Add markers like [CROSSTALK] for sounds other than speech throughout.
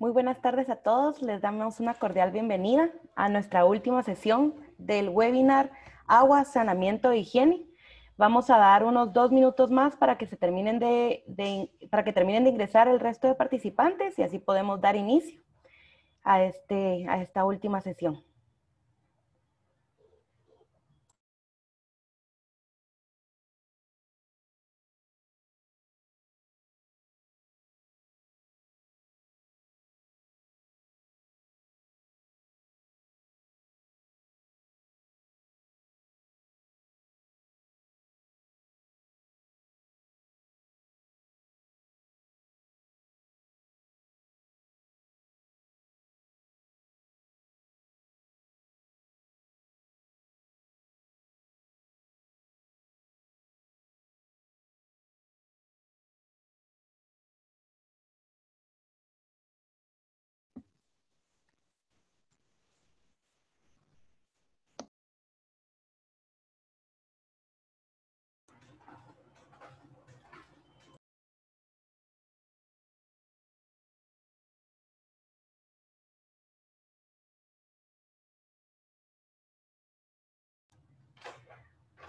Muy buenas tardes a todos. Les damos una cordial bienvenida a nuestra última sesión del webinar Agua, Sanamiento e Higiene. Vamos a dar unos dos minutos más para que, se terminen de, para que terminen de ingresar el resto de participantes y así podemos dar inicio a, este, a esta última sesión.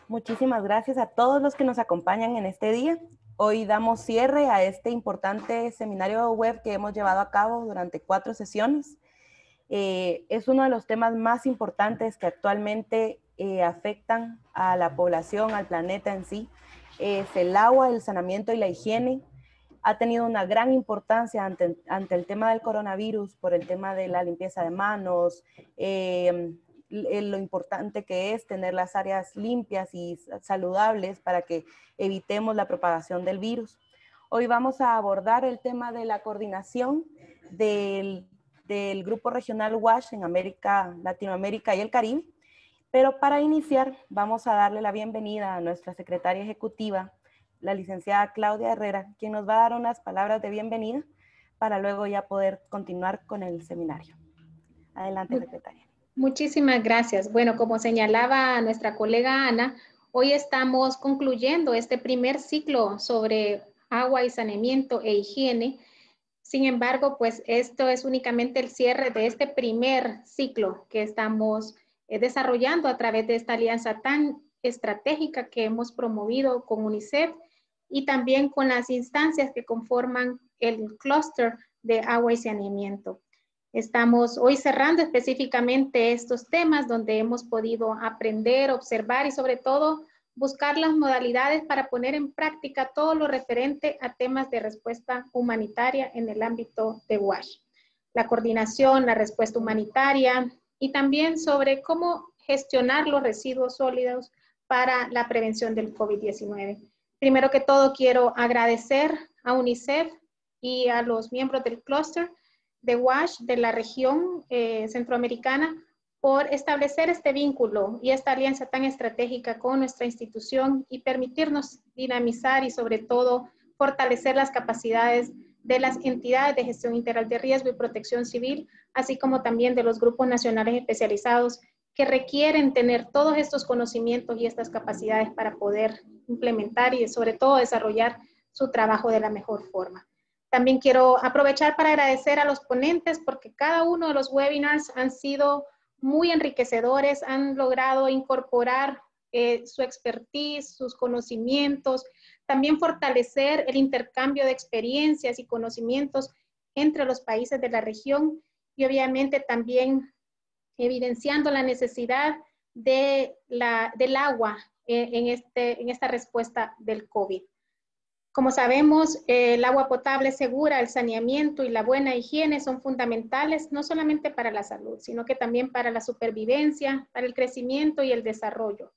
Muchísimas gracias a todos los que nos acompañan en este día. Hoy damos cierre a este importante seminario web que hemos llevado a cabo durante cuatro sesiones. Eh, es uno de los temas más importantes que actualmente eh, afectan a la población, al planeta en sí. Es el agua, el saneamiento y la higiene. Ha tenido una gran importancia ante, el tema del coronavirus por el tema de la limpieza de manos, eh, eh, lo importante que es tener las áreas limpias y saludables para que evitemos la propagación del virus. Hoy vamos a abordar el tema de la coordinación del, Grupo Regional WASH en América, Latinoamérica y el Caribe. Pero para iniciar, vamos a darle la bienvenida a nuestra secretaria ejecutiva, la licenciada Claudia Herrera, quien nos va a dar unas palabras de bienvenida para luego ya poder continuar con el seminario. Adelante, secretaria. Muchísimas gracias. Bueno, como señalaba nuestra colega Ana, hoy estamos concluyendo este primer ciclo sobre agua y saneamiento e higiene. Sin embargo, pues esto es únicamente el cierre de este primer ciclo que estamos eh, desarrollando a través de esta alianza tan estratégica que hemos promovido con UNICEF y también con las instancias que conforman el clúster de agua y saneamiento. Estamos hoy cerrando específicamente estos temas donde hemos podido aprender, observar y sobre todo buscar las modalidades para poner en práctica todo lo referente a temas de respuesta humanitaria en el ámbito de WASH. La coordinación, la respuesta humanitaria y también sobre cómo gestionar los residuos sólidos para la prevención del COVID-19. Primero que todo, quiero agradecer a UNICEF y a los miembros del Cluster de WASH de la región eh, centroamericana por establecer este vínculo y esta alianza tan estratégica con nuestra institución y permitirnos dinamizar y sobre todo fortalecer las capacidades de las entidades de gestión integral de riesgo y protección civil, así como también de los grupos nacionales especializados que requieren tener todos estos conocimientos y estas capacidades para poder implementar y sobre todo desarrollar su trabajo de la mejor forma. También quiero aprovechar para agradecer a los ponentes porque cada uno de los webinars han sido muy enriquecedores, han logrado incorporar eh, su expertise, sus conocimientos, también fortalecer el intercambio de experiencias y conocimientos entre los países de la región y obviamente también evidenciando la necesidad de la, del agua eh, en, este, en esta respuesta del COVID. Como sabemos, el agua potable segura, el saneamiento y la buena higiene son fundamentales no solamente para la salud, sino que también para la supervivencia, para el crecimiento y el desarrollo.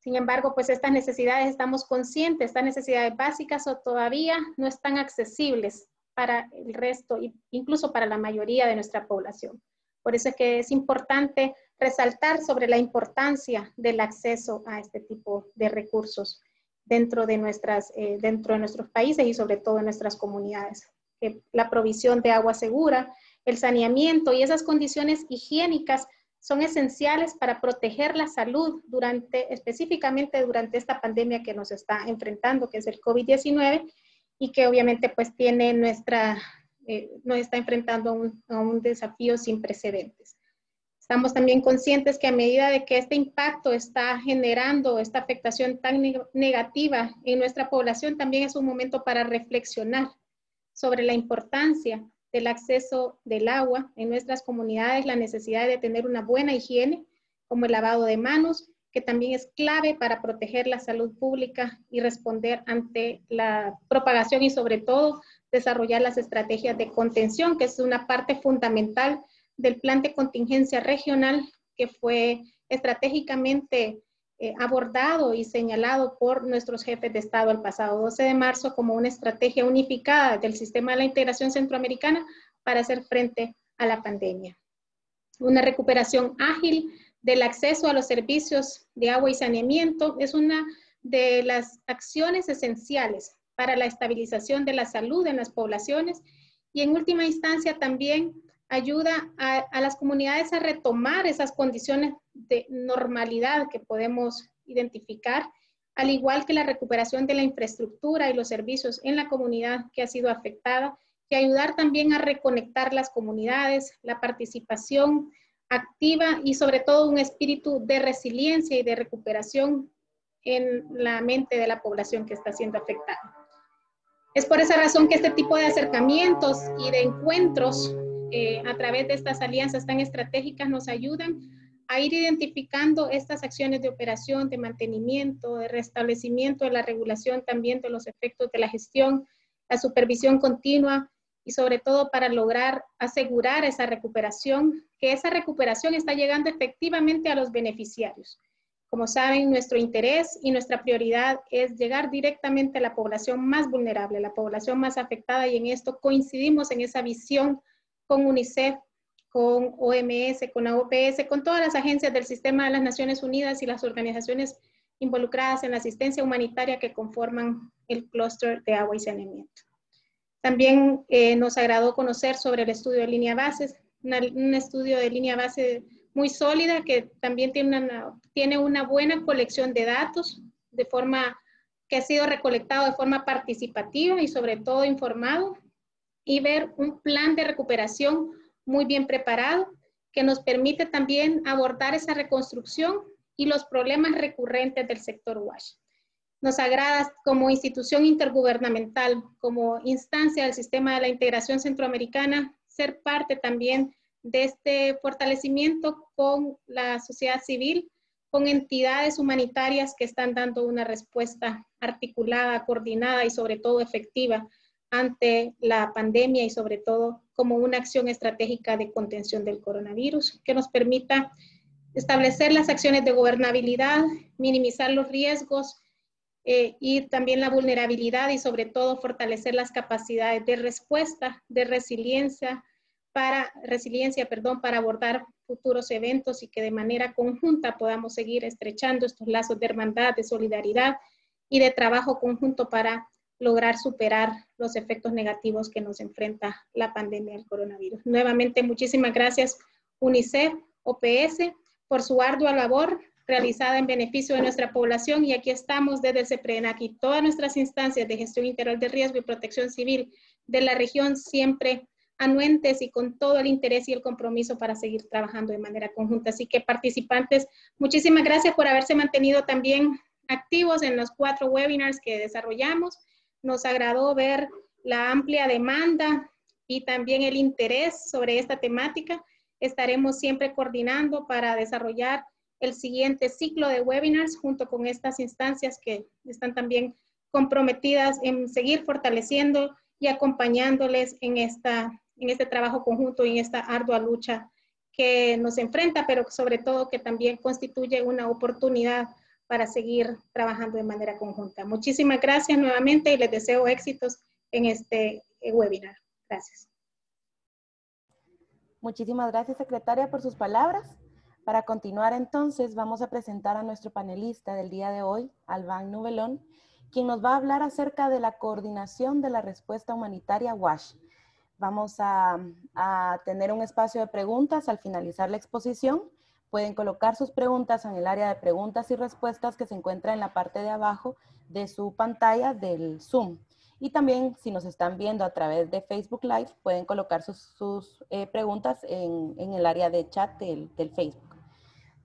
Sin embargo, pues estas necesidades estamos conscientes, estas necesidades básicas todavía no están accesibles para el resto, incluso para la mayoría de nuestra población. Por eso es que es importante resaltar sobre la importancia del acceso a este tipo de recursos dentro de, nuestras, eh, dentro de nuestros países y sobre todo en nuestras comunidades. Eh, la provisión de agua segura, el saneamiento y esas condiciones higiénicas son esenciales para proteger la salud durante, específicamente durante esta pandemia que nos está enfrentando, que es el COVID-19, y que obviamente pues tiene nuestra, eh, nos está enfrentando a un desafío sin precedentes. Estamos también conscientes que a medida de que este impacto está generando esta afectación tan negativa en nuestra población, también es un momento para reflexionar sobre la importancia del acceso del agua en nuestras comunidades, la necesidad de tener una buena higiene, como el lavado de manos, que también es clave para proteger la salud pública y responder ante la propagación y sobre todo desarrollar las estrategias de contención, que es una parte fundamental del plan de contingencia regional que fue estratégicamente eh, abordado y señalado por nuestros jefes de Estado el pasado 12 de marzo como una estrategia unificada del sistema de la integración centroamericana para hacer frente a la pandemia. Una recuperación ágil del acceso a los servicios de agua y saneamiento es una de las acciones esenciales para la estabilización de la salud en las poblaciones y en última instancia también ayuda a, las comunidades a retomar esas condiciones de normalidad que podemos identificar, al igual que la recuperación de la infraestructura y los servicios en la comunidad que ha sido afectada, que ayudar también a reconectar las comunidades, la participación activa y sobre todo un espíritu de resiliencia y de recuperación en la mente de la población que está siendo afectada. Es por esa razón que este tipo de acercamientos y de encuentros eh, a través de estas alianzas tan estratégicas nos ayudan a ir identificando estas acciones de operación, de mantenimiento, de restablecimiento de la regulación también de los efectos de la gestión, la supervisión continua y sobre todo para lograr asegurar esa recuperación, que esa recuperación está llegando efectivamente a los beneficiarios. Como saben, nuestro interés y nuestra prioridad es llegar directamente a la población más vulnerable, a la población más afectada y en esto coincidimos en esa visión con UNICEF, con OMS, con AOPS, con todas las agencias del sistema de las Naciones Unidas y las organizaciones involucradas en la asistencia humanitaria que conforman el clúster de agua y saneamiento. También eh, nos agradó conocer sobre el estudio de línea base, un estudio de línea base muy sólida que también tiene una, tiene una buena colección de datos de forma que ha sido recolectado de forma participativa y sobre todo informado y ver un plan de recuperación muy bien preparado que nos permite también abordar esa reconstrucción y los problemas recurrentes del sector WASH. Nos agrada como institución intergubernamental, como instancia del sistema de la integración centroamericana, ser parte también de este fortalecimiento con la sociedad civil, con entidades humanitarias que están dando una respuesta articulada, coordinada y sobre todo efectiva ante la pandemia y sobre todo como una acción estratégica de contención del coronavirus que nos permita establecer las acciones de gobernabilidad, minimizar los riesgos eh, y también la vulnerabilidad y sobre todo fortalecer las capacidades de respuesta, de resiliencia para resiliencia, perdón, para abordar futuros eventos y que de manera conjunta podamos seguir estrechando estos lazos de hermandad, de solidaridad y de trabajo conjunto para lograr superar los efectos negativos que nos enfrenta la pandemia del coronavirus. Nuevamente, muchísimas gracias UNICEF, OPS, por su ardua labor realizada en beneficio de nuestra población y aquí estamos desde el CEPRENAC y e todas nuestras instancias de gestión integral de riesgo y protección civil de la región siempre anuentes y con todo el interés y el compromiso para seguir trabajando de manera conjunta. Así que participantes, muchísimas gracias por haberse mantenido también activos en los cuatro webinars que desarrollamos nos agradó ver la amplia demanda y también el interés sobre esta temática. Estaremos siempre coordinando para desarrollar el siguiente ciclo de webinars junto con estas instancias que están también comprometidas en seguir fortaleciendo y acompañándoles en, esta, en este trabajo conjunto y en esta ardua lucha que nos enfrenta, pero sobre todo que también constituye una oportunidad para seguir trabajando de manera conjunta. Muchísimas gracias nuevamente y les deseo éxitos en este eh, webinar. Gracias. Muchísimas gracias, secretaria, por sus palabras. Para continuar entonces, vamos a presentar a nuestro panelista del día de hoy, Alban Nubelón, quien nos va a hablar acerca de la coordinación de la respuesta humanitaria WASH. Vamos a tener un espacio de preguntas al finalizar la exposición Pueden colocar sus preguntas en el área de preguntas y respuestas que se encuentra en la parte de abajo de su pantalla del Zoom. Y también si nos están viendo a través de Facebook Live, pueden colocar sus, eh, preguntas en, el área de chat del, Facebook.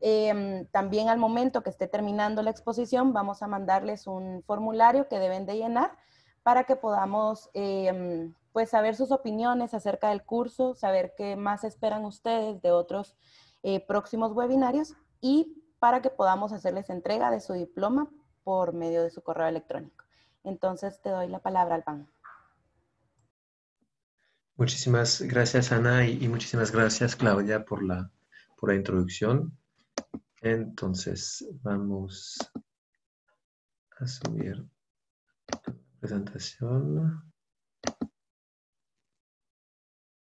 Em, también al momento que esté terminando la exposición, vamos a mandarles un formulario que deben de llenar para que podamos em, pues saber sus opiniones acerca del curso, saber qué más esperan ustedes de otros eh, próximos webinarios y para que podamos hacerles entrega de su diploma por medio de su correo electrónico. Entonces te doy la palabra, pan. Muchísimas gracias, Ana, y, muchísimas gracias, Claudia, por la, por la introducción. Entonces, vamos a subir la presentación.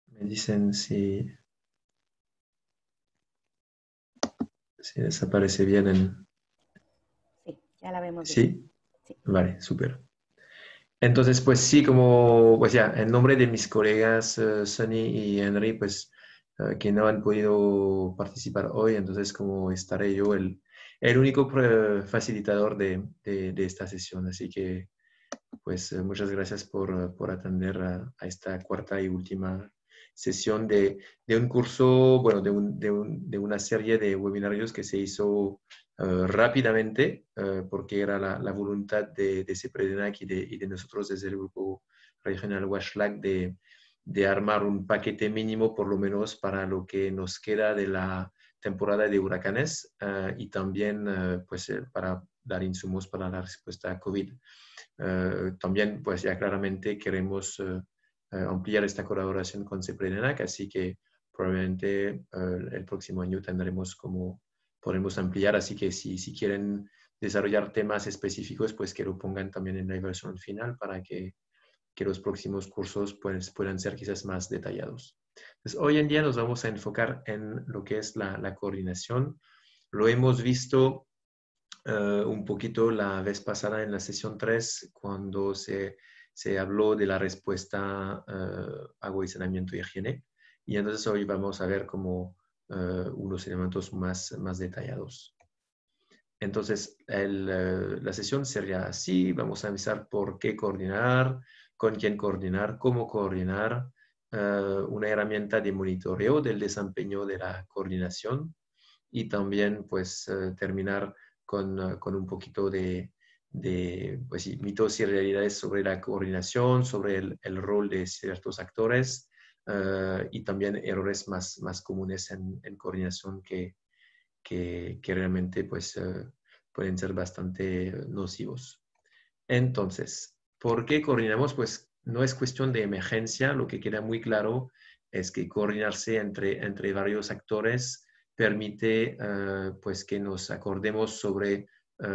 Me dicen si Si desaparece bien en... Sí, ya la vemos. Sí, vale, súper. Entonces, pues sí, como, pues ya, en nombre de mis colegas uh, eh, Sonny y Henry, pues eh, que no han podido participar hoy, entonces como estaré yo el, el único eh, facilitador de, esta sesión. Así que, pues muchas gracias por, atender a, a esta cuarta y última sesión de, de un curso, bueno, de, un, de, una serie de webinarios que se hizo eh, rápidamente, eh, porque era la, voluntad de, CEPREDENAC y, y de, nosotros desde el grupo regional WASHLAC de, de armar un paquete mínimo, por lo menos para lo que nos queda de la temporada de huracanes eh, y también pues, para dar insumos para la respuesta a COVID. también, pues ya claramente queremos eh, ampliar esta colaboración con CEPRENENAC, así que probablemente eh, el próximo año tendremos como podremos ampliar, así que si, si quieren desarrollar temas específicos, pues que lo pongan también en la versión final para que, los próximos cursos pues, puedan ser quizás más detallados. hoy en día nos vamos a enfocar en lo que es la, la coordinación. Lo hemos visto eh, un poquito la vez pasada en la sesión 3, cuando se se habló de la respuesta uh, agua, saneamiento y higiene. Y entonces hoy vamos a ver como eh, unos elementos más, más detallados. Entonces, el, eh, la sesión sería así. Vamos a empezar por qué coordinar, con quién coordinar, cómo coordinar, una herramienta de monitoreo del desempeño de la coordinación y también pues terminar con un poquito de, de pues mitos y realidades sobre la coordinación, sobre el, rol de ciertos actores eh, y también errores más, más comunes en, coordinación que, realmente pues, eh, pueden ser bastante nocivos. Entonces, ¿por qué coordinamos? Pues no es cuestión de emergencia, lo que queda muy claro es que coordinarse entre, entre varios actores permite eh, pues que nos acordemos sobre eh,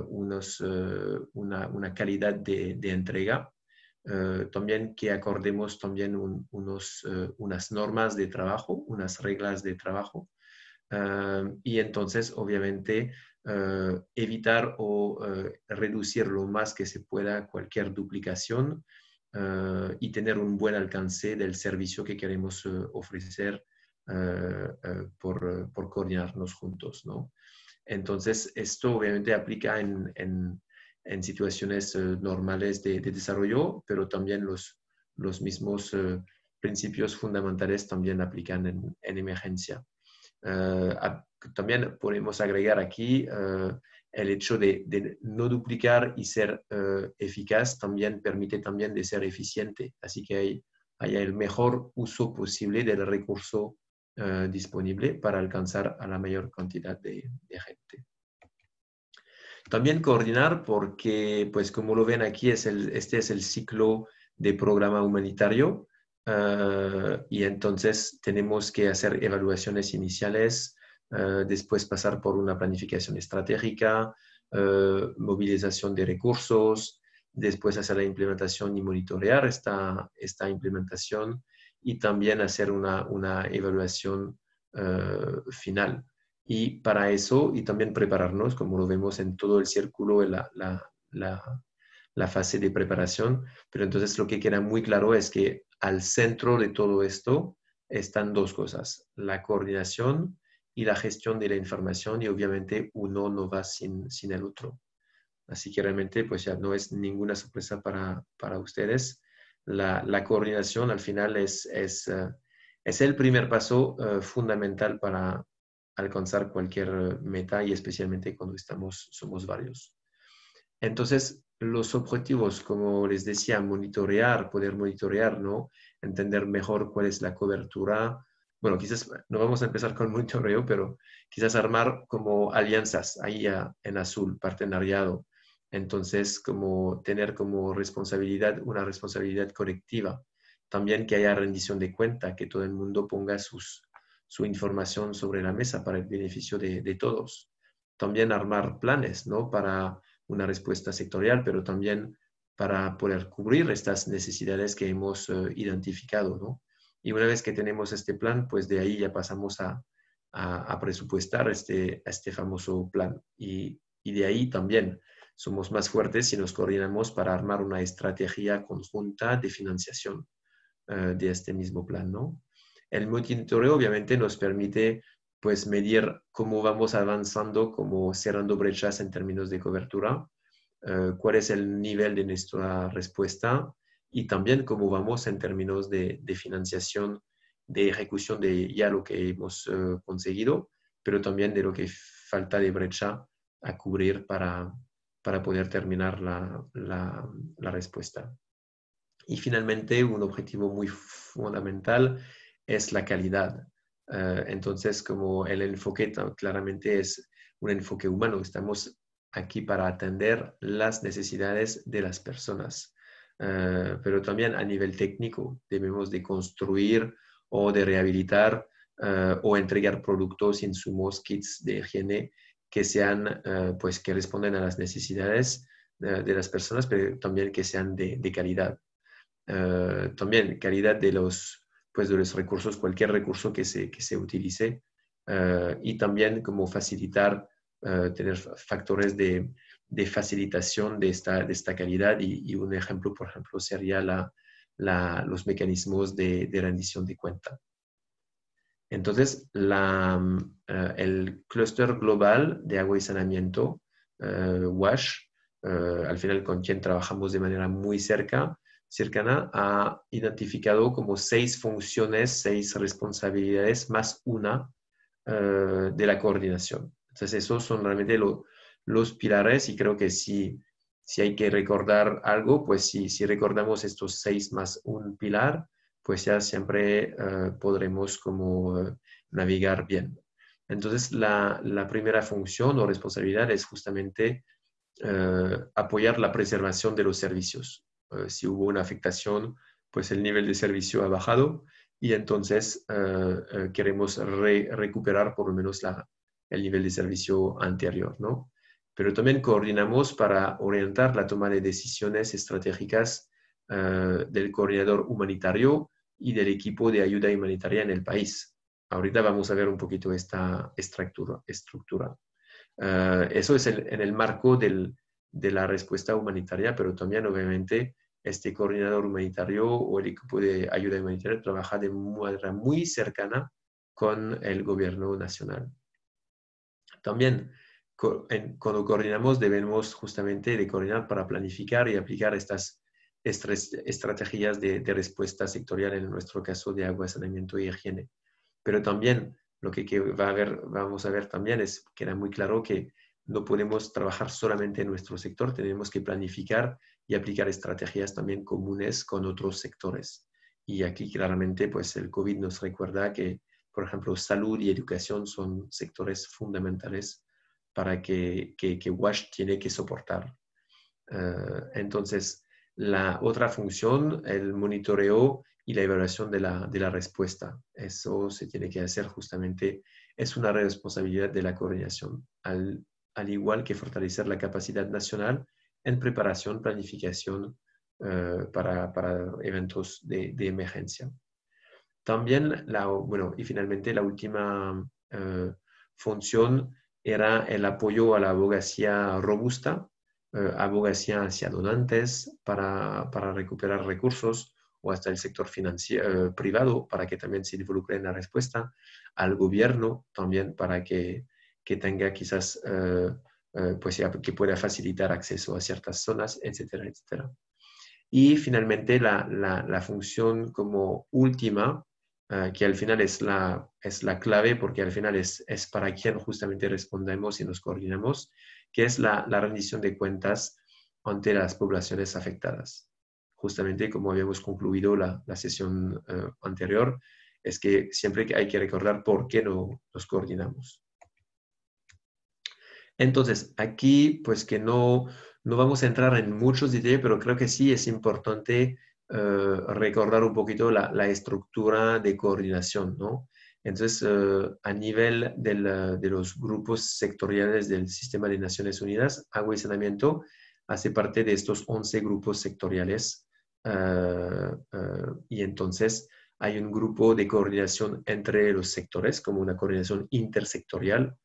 eh, una, calidad de, entrega. Eh, también que acordemos también unas normas de trabajo, unas reglas de trabajo. y entonces, obviamente, evitar o reducir lo más que se pueda cualquier duplicación y tener un buen alcance del servicio que queremos ofrecer por, por, coordinarnos juntos. ¿no? Entonces, esto obviamente aplica en, situaciones eh, normales de, desarrollo, pero también los, los mismos eh, principios fundamentales también aplican en, emergencia. Eh, también podemos agregar aquí el hecho de, no duplicar y ser eficaz también permite también de ser eficiente. Así que hay, hay el mejor uso posible del recurso eh, disponible para alcanzar a la mayor cantidad de, gente. También coordinar porque, pues como lo ven aquí, es este es el ciclo de programa humanitario eh, y entonces tenemos que hacer evaluaciones iniciales, eh, después pasar por una planificación estratégica, movilización de recursos, después hacer la implementación y monitorear esta, esta implementación y también hacer una, evaluación eh, final. Y para eso, y también prepararnos, como lo vemos en todo el círculo, en la, fase de preparación, pero entonces lo que queda muy claro es que al centro de todo esto están dos cosas, la coordinación y la gestión de la información, y obviamente uno no va sin, el otro. Así que realmente, pues ya no es ninguna sorpresa para, para ustedes la, coordinación al final es, eh, el primer paso eh, fundamental para alcanzar cualquier eh, meta y especialmente cuando estamos, somos varios. Entonces, los objetivos, como les decía, monitorear, poder monitorear, ¿no? Entender mejor cuál es la cobertura. Bueno, quizás no vamos a empezar con monitoreo, pero quizás armar como alianzas ahí ah, en azul, partenariado, entonces, como tener como responsabilidad, una responsabilidad colectiva. También que haya rendición de cuenta, que todo el mundo ponga sus, su información sobre la mesa para el beneficio de, de todos. También armar planes, ¿no? Para una respuesta sectorial, pero también para poder cubrir estas necesidades que hemos eh, identificado, ¿no? Y una vez que tenemos este plan, pues de ahí ya pasamos a, a, a presupuestar este, este famoso plan. Y, y de ahí también somos más fuertes si nos coordinamos para armar una estrategia conjunta de financiación eh, de este mismo plan. ¿no? El monitoreo obviamente nos permite pues, medir cómo vamos avanzando, cómo cerrando brechas en términos de cobertura, eh, cuál es el nivel de nuestra respuesta y también cómo vamos en términos de, financiación, de ejecución de ya lo que hemos eh, conseguido, pero también de lo que falta de brecha a cubrir para, para poder terminar la, respuesta. Y finalmente, un objetivo muy fundamental es la calidad. Eh, entonces, como el enfoque claramente es un enfoque humano, estamos aquí para atender las necesidades de las personas. Eh, pero también a nivel técnico debemos de construir o de rehabilitar eh, o entregar productos, insumos, kits de higiene que sean, eh, pues, que responden a las necesidades eh, de las personas, pero también que sean de, calidad. Eh, también calidad de los, pues, de los recursos, cualquier recurso que se, utilice. y también como facilitar, tener factores de, facilitación de esta, calidad. Y, un ejemplo, por ejemplo, sería los mecanismos de, de rendición de cuenta. Entonces, eh, el clúster global de agua y saneamiento, eh, WASH, eh, al final con quien trabajamos de manera muy cerca, cercana, ha identificado como seis funciones, seis responsabilidades, más una de la coordinación. Entonces, esos son realmente los pilares y creo que si, si hay que recordar algo, pues si, si recordamos estos seis más un pilar, pues ya siempre eh, podremos como eh, navegar bien. Entonces, la, primera función o responsabilidad es justamente eh, apoyar la preservación de los servicios. si hubo una afectación, pues el nivel de servicio ha bajado y entonces queremos recuperar por lo menos el nivel de servicio anterior, ¿no? Pero también coordinamos para orientar la toma de decisiones estratégicas del coordinador humanitario y del equipo de ayuda humanitaria en el país. Ahorita vamos a ver un poquito esta estructura. Eh, eso es en el marco de la respuesta humanitaria, pero también obviamente este coordinador humanitario o el equipo de ayuda humanitaria trabaja de manera muy cercana con el gobierno nacional. También cuando coordinamos debemos justamente de coordinar para planificar y aplicar estas estrategias de, respuesta sectorial, en nuestro caso de agua, saneamiento y higiene. Pero también lo que, va a ver vamos a ver también es que era muy claro que no podemos trabajar solamente en nuestro sector, tenemos que planificar y aplicar estrategias también comunes con otros sectores. Y aquí claramente pues el COVID nos recuerda que, por ejemplo, salud y educación son sectores fundamentales para que, WASH tiene que soportar. Ah, entonces, la otra función, el monitoreo y la evaluación de la, respuesta. Eso se tiene que hacer justamente, es una responsabilidad de la coordinación, al, igual que fortalecer la capacidad nacional en preparación, planificación eh, para, para, eventos de, emergencia. También, bueno, y finalmente la última eh, función era el apoyo a la abogacía robusta eh, abogacía hacia donantes para, recuperar recursos o hasta el sector financiero, eh, privado para que también se involucre en la respuesta, al gobierno también para que, tenga quizás, eh, pues, que pueda facilitar acceso a ciertas zonas, etcétera, etcétera. Y finalmente la, función como última, que al final es la, clave, porque al final es, es para quien justamente respondemos y nos coordinamos, que es la, rendición de cuentas ante las poblaciones afectadas. Justamente como habíamos concluido la, sesión eh, anterior, es que siempre hay que recordar por qué no nos coordinamos. Entonces, aquí pues que no, no vamos a entrar en muchos detalles, pero creo que sí es importante eh, recordar un poquito la, la, estructura de coordinación, ¿no? Entonces, eh, a nivel de los grupos sectoriales del sistema de Naciones Unidas, agua y saneamiento hace parte de estos 11 grupos sectoriales. Eh, eh, y entonces hay un grupo de coordinación entre los sectores, como una coordinación intersectorial.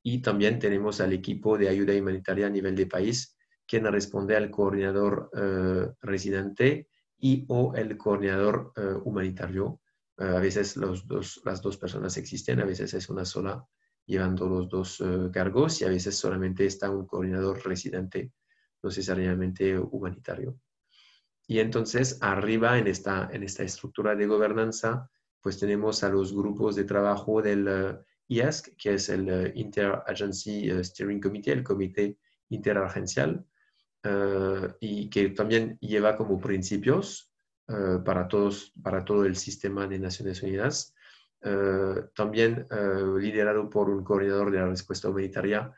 Y también tenemos al equipo de ayuda humanitaria a nivel de país, quien responde al coordinador residente y o el coordinador humanitario a veces las dos personas existen, a veces es una sola llevando los dos eh, cargos y a veces solamente está un coordinador residente, no necesariamente humanitario. Y entonces arriba en esta, en esta estructura de gobernanza, pues tenemos a los grupos de trabajo del eh, IASC, que es el eh, Interagency Steering Committee, el comité interagencial, y que también lleva como principios eh, para, todos, para todo el sistema de Naciones Unidas, eh, también eh, liderado por un coordinador de la respuesta humanitaria,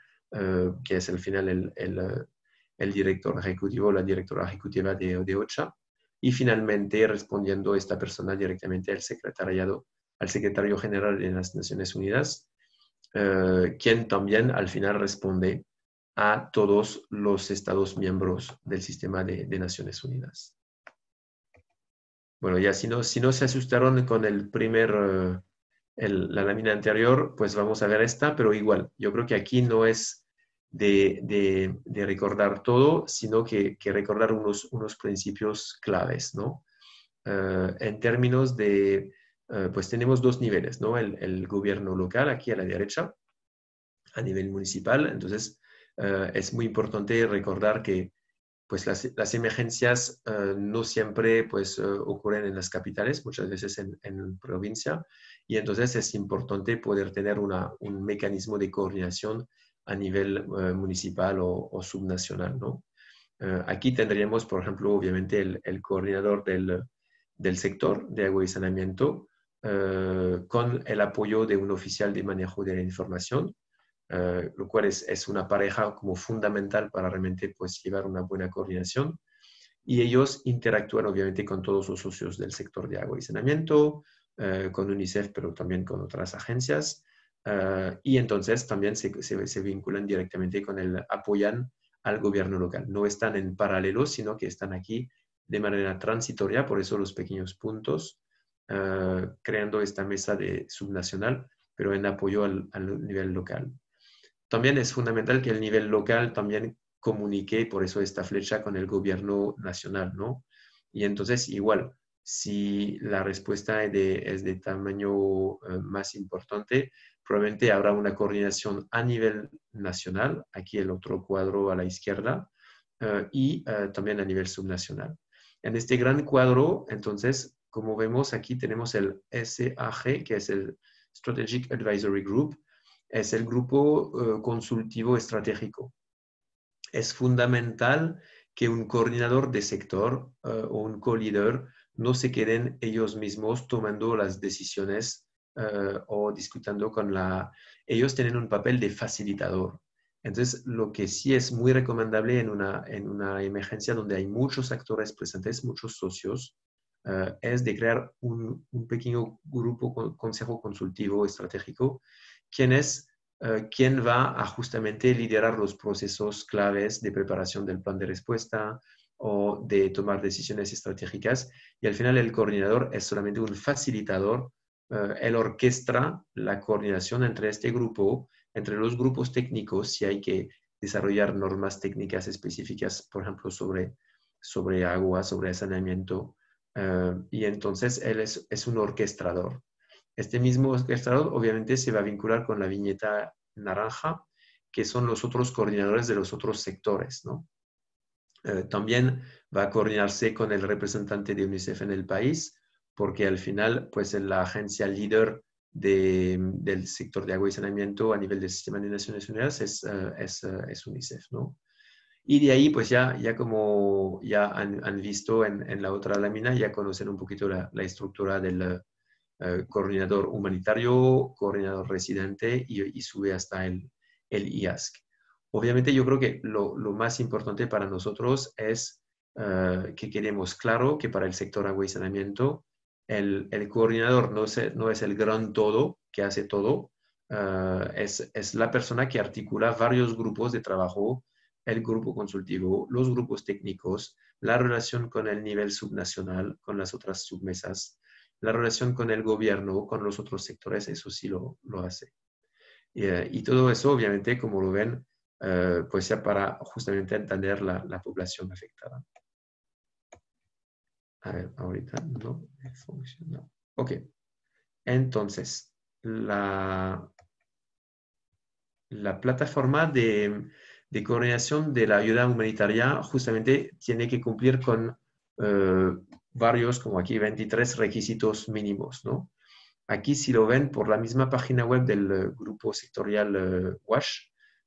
que es al final el, director ejecutivo, la directora ejecutiva de, de, OCHA, y finalmente respondiendo esta persona directamente al al secretario general de las Naciones Unidas, quien también al final responde a todos los Estados miembros del sistema de Naciones Unidas bueno, ya si no, si no se asustaron con el primer, eh, la lámina anterior, pues vamos a ver esta, pero igual, yo creo que aquí no es de, recordar todo, sino que, recordar unos, unos, principios claves, ¿no? Eh, en términos de, eh, pues tenemos dos niveles, ¿no? el, gobierno local, aquí a la derecha, a nivel municipal, entonces es muy importante recordar que pues las, emergencias eh, no siempre pues, eh, ocurren en las capitales, muchas veces en, en, provincia, y entonces es importante poder tener un mecanismo de coordinación a nivel eh, municipal o, subnacional. aquí tendríamos, por ejemplo, obviamente el, coordinador del, del, sector de agua y saneamiento con el apoyo de un oficial de manejo de la información eh, lo cual es, es, una pareja como fundamental para realmente pues, llevar una buena coordinación. Y ellos interactúan obviamente con todos los socios del sector de agua y saneamiento, eh, con UNICEF, pero también con otras agencias. Eh, y entonces también se, se, vinculan directamente con el, apoyan al gobierno local. No están en paralelo, sino que están aquí de manera transitoria, por eso los pequeños puntos, creando esta mesa de subnacional, pero en apoyo al, al nivel local. También es fundamental que el nivel local también comunique, por eso esta flecha con el gobierno nacional, ¿no? Y entonces, igual, si la respuesta es de, tamaño eh, más importante, probablemente habrá una coordinación a nivel nacional, aquí el otro cuadro a la izquierda, eh, y eh, también a nivel subnacional. En este gran cuadro, entonces, como vemos aquí, tenemos el SAG, que es el Strategic Advisory Group, es el grupo eh, consultivo estratégico. Es fundamental que un coordinador de sector eh, o un co-líder no se queden ellos mismos tomando las decisiones eh, o discutiendo con la... Ellos tienen un papel de facilitador. Entonces, lo que sí es muy recomendable en una, emergencia donde hay muchos actores presentes, muchos socios, es de crear un, un pequeño grupo, consejo consultivo estratégico quién es eh, quién va a justamente liderar los procesos claves de preparación del plan de respuesta o de tomar decisiones estratégicas. Y al final el coordinador es solamente un facilitador, eh, él orquestra la coordinación entre este grupo, entre los grupos técnicos, si hay que desarrollar normas técnicas específicas, por ejemplo, sobre, sobre agua, sobre saneamiento. Eh, y entonces él es, es un orquestador este mismo estado, obviamente se va a vincular con la viñeta naranja, que son los otros coordinadores de los otros sectores. ¿no? Eh, también va a coordinarse con el representante de UNICEF en el país, porque al final, pues la agencia líder de, del sector de agua y saneamiento a nivel del sistema de Naciones Unidas es, eh, eh, es, UNICEF, ¿no? Y de ahí, pues ya, ya como ya han, visto en, la otra lámina, ya conocen un poquito la estructura del, eh, coordinador humanitario, coordinador residente y, sube hasta el, IASC. Obviamente yo creo que lo, más importante para nosotros es eh, que queremos, claro que para el sector agua y saneamiento el, coordinador no es, el gran todo que hace todo, eh, es, la persona que articula varios grupos de trabajo, el grupo consultivo, los grupos técnicos, la relación con el nivel subnacional, con las otras submesas, la relación con el gobierno o con los otros sectores, eso sí lo, hace. Eh, y, todo eso, obviamente, como lo ven, eh, pues sea para justamente entender la, población afectada. A ver, ahorita no funciona. Ok. Entonces, la, la plataforma de, coordinación de la ayuda humanitaria justamente tiene que cumplir con eh, varios, como aquí 23 requisitos mínimos, ¿no? Aquí si lo ven por la misma página web del eh, grupo sectorial eh, WASH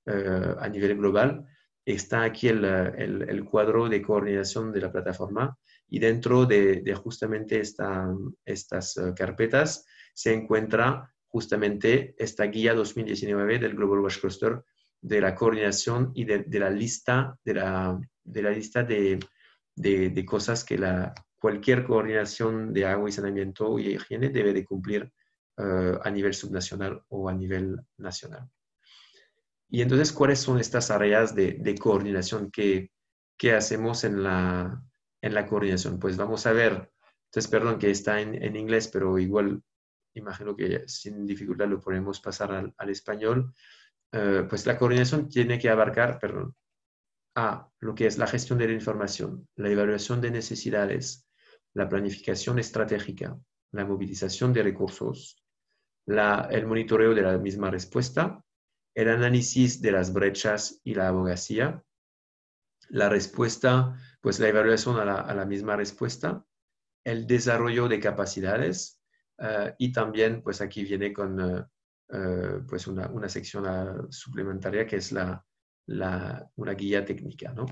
eh, a nivel global, está aquí el, el, cuadro de coordinación de la plataforma y dentro de, justamente estas carpetas se encuentra justamente esta guía 2019 del Global WASH Cluster de la coordinación y de, la lista de, la, de la lista de, de, cosas que la, cualquier coordinación de agua y saneamiento y higiene debe de cumplir eh, a nivel subnacional o a nivel nacional. Y entonces, ¿cuáles son estas áreas de, coordinación que, hacemos en la, coordinación? Pues vamos a ver, entonces, perdón que está en, inglés, pero igual imagino que sin dificultad lo podemos pasar al, español. Eh, pues la coordinación tiene que abarcar, perdón, a lo que es la gestión de la información, la evaluación de necesidades, la planificación estratégica, la movilización de recursos, el monitoreo de la misma respuesta, el análisis de las brechas y la abogacía, la respuesta, pues la evaluación a la, misma respuesta, el desarrollo de capacidades eh, y también, pues aquí viene con eh, eh, pues una, sección ah, suplementaria que es una guía técnica, ¿no?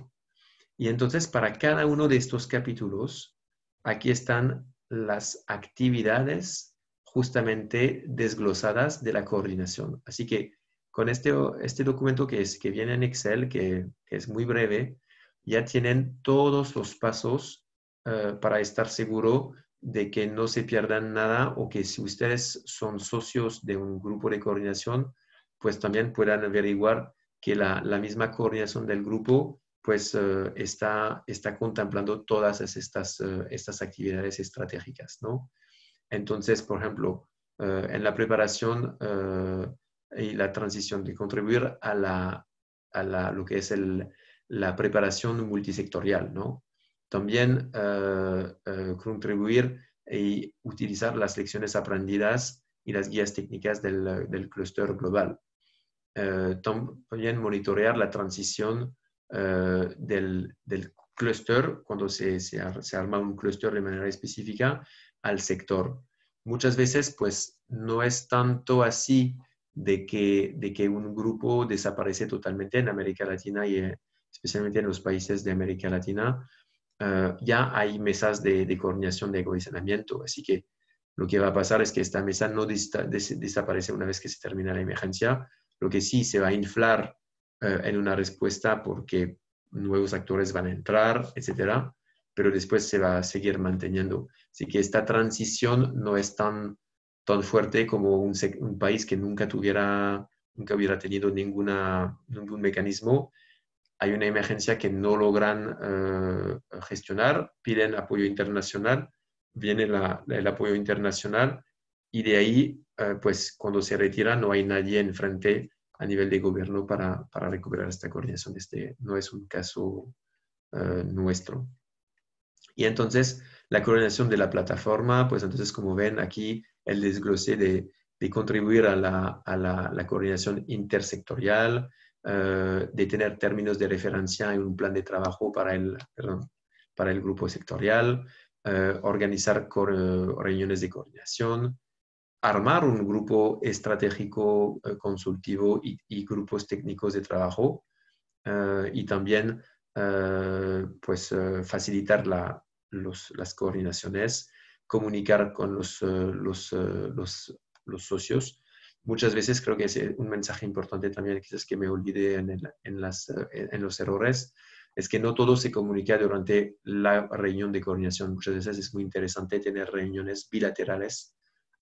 Y entonces para cada uno de estos capítulos Aquí están las actividades justamente desglosadas de la coordinación. Así que con este, este documento que, es, que viene en Excel, que, es muy breve, ya tienen todos los pasos eh, para estar seguro de que no se pierdan nada o que si ustedes son socios de un grupo de coordinación, pues también puedan averiguar que la, la misma coordinación del grupo pues eh, está, está contemplando todas estas, eh, estas actividades estratégicas, ¿no? Entonces, por ejemplo, eh, en la preparación y la transición de contribuir a, la, lo que es la preparación multisectorial, ¿no? También contribuir y utilizar las lecciones aprendidas y las guías técnicas del, del clúster global. también monitorear la transición eh, del, cluster cuando se, se, arma un cluster de manera específica, al sector. Muchas veces, pues, no es tanto así de que, de que un grupo desaparece totalmente en América Latina y eh, especialmente en los países de América Latina. Eh, ya hay mesas de, coordinación de ecodisanamiento, así que lo que va a pasar es que esta mesa no desaparece una vez que se termina la emergencia, lo que sí se va a inflar eh, en una respuesta porque nuevos actores van a entrar, etcétera, pero después se va a seguir manteniendo. Así que esta transición no es tan, tan fuerte como un, país que nunca tuviera, nunca hubiera tenido ninguna, ningún mecanismo. Hay una emergencia que no logran eh, gestionar, piden apoyo internacional, viene el apoyo internacional y de ahí, eh, pues cuando se retira no hay nadie enfrente a nivel de gobierno para, recuperar esta coordinación. Este no es un caso eh, nuestro. Y entonces, la coordinación de la plataforma, pues entonces, como ven aquí, el desglose de, contribuir a la, coordinación intersectorial, eh, de tener términos de referencia y un plan de trabajo para el, para el grupo sectorial, eh, organizar reuniones de coordinación, armar un grupo estratégico eh, consultivo y, grupos técnicos de trabajo eh, y también eh, pues, facilitar las coordinaciones, comunicar con los, los, los, socios. Muchas veces creo que es un mensaje importante también, quizás que me olvide en los errores, es que no todo se comunica durante la reunión de coordinación. Muchas veces es muy interesante tener reuniones bilaterales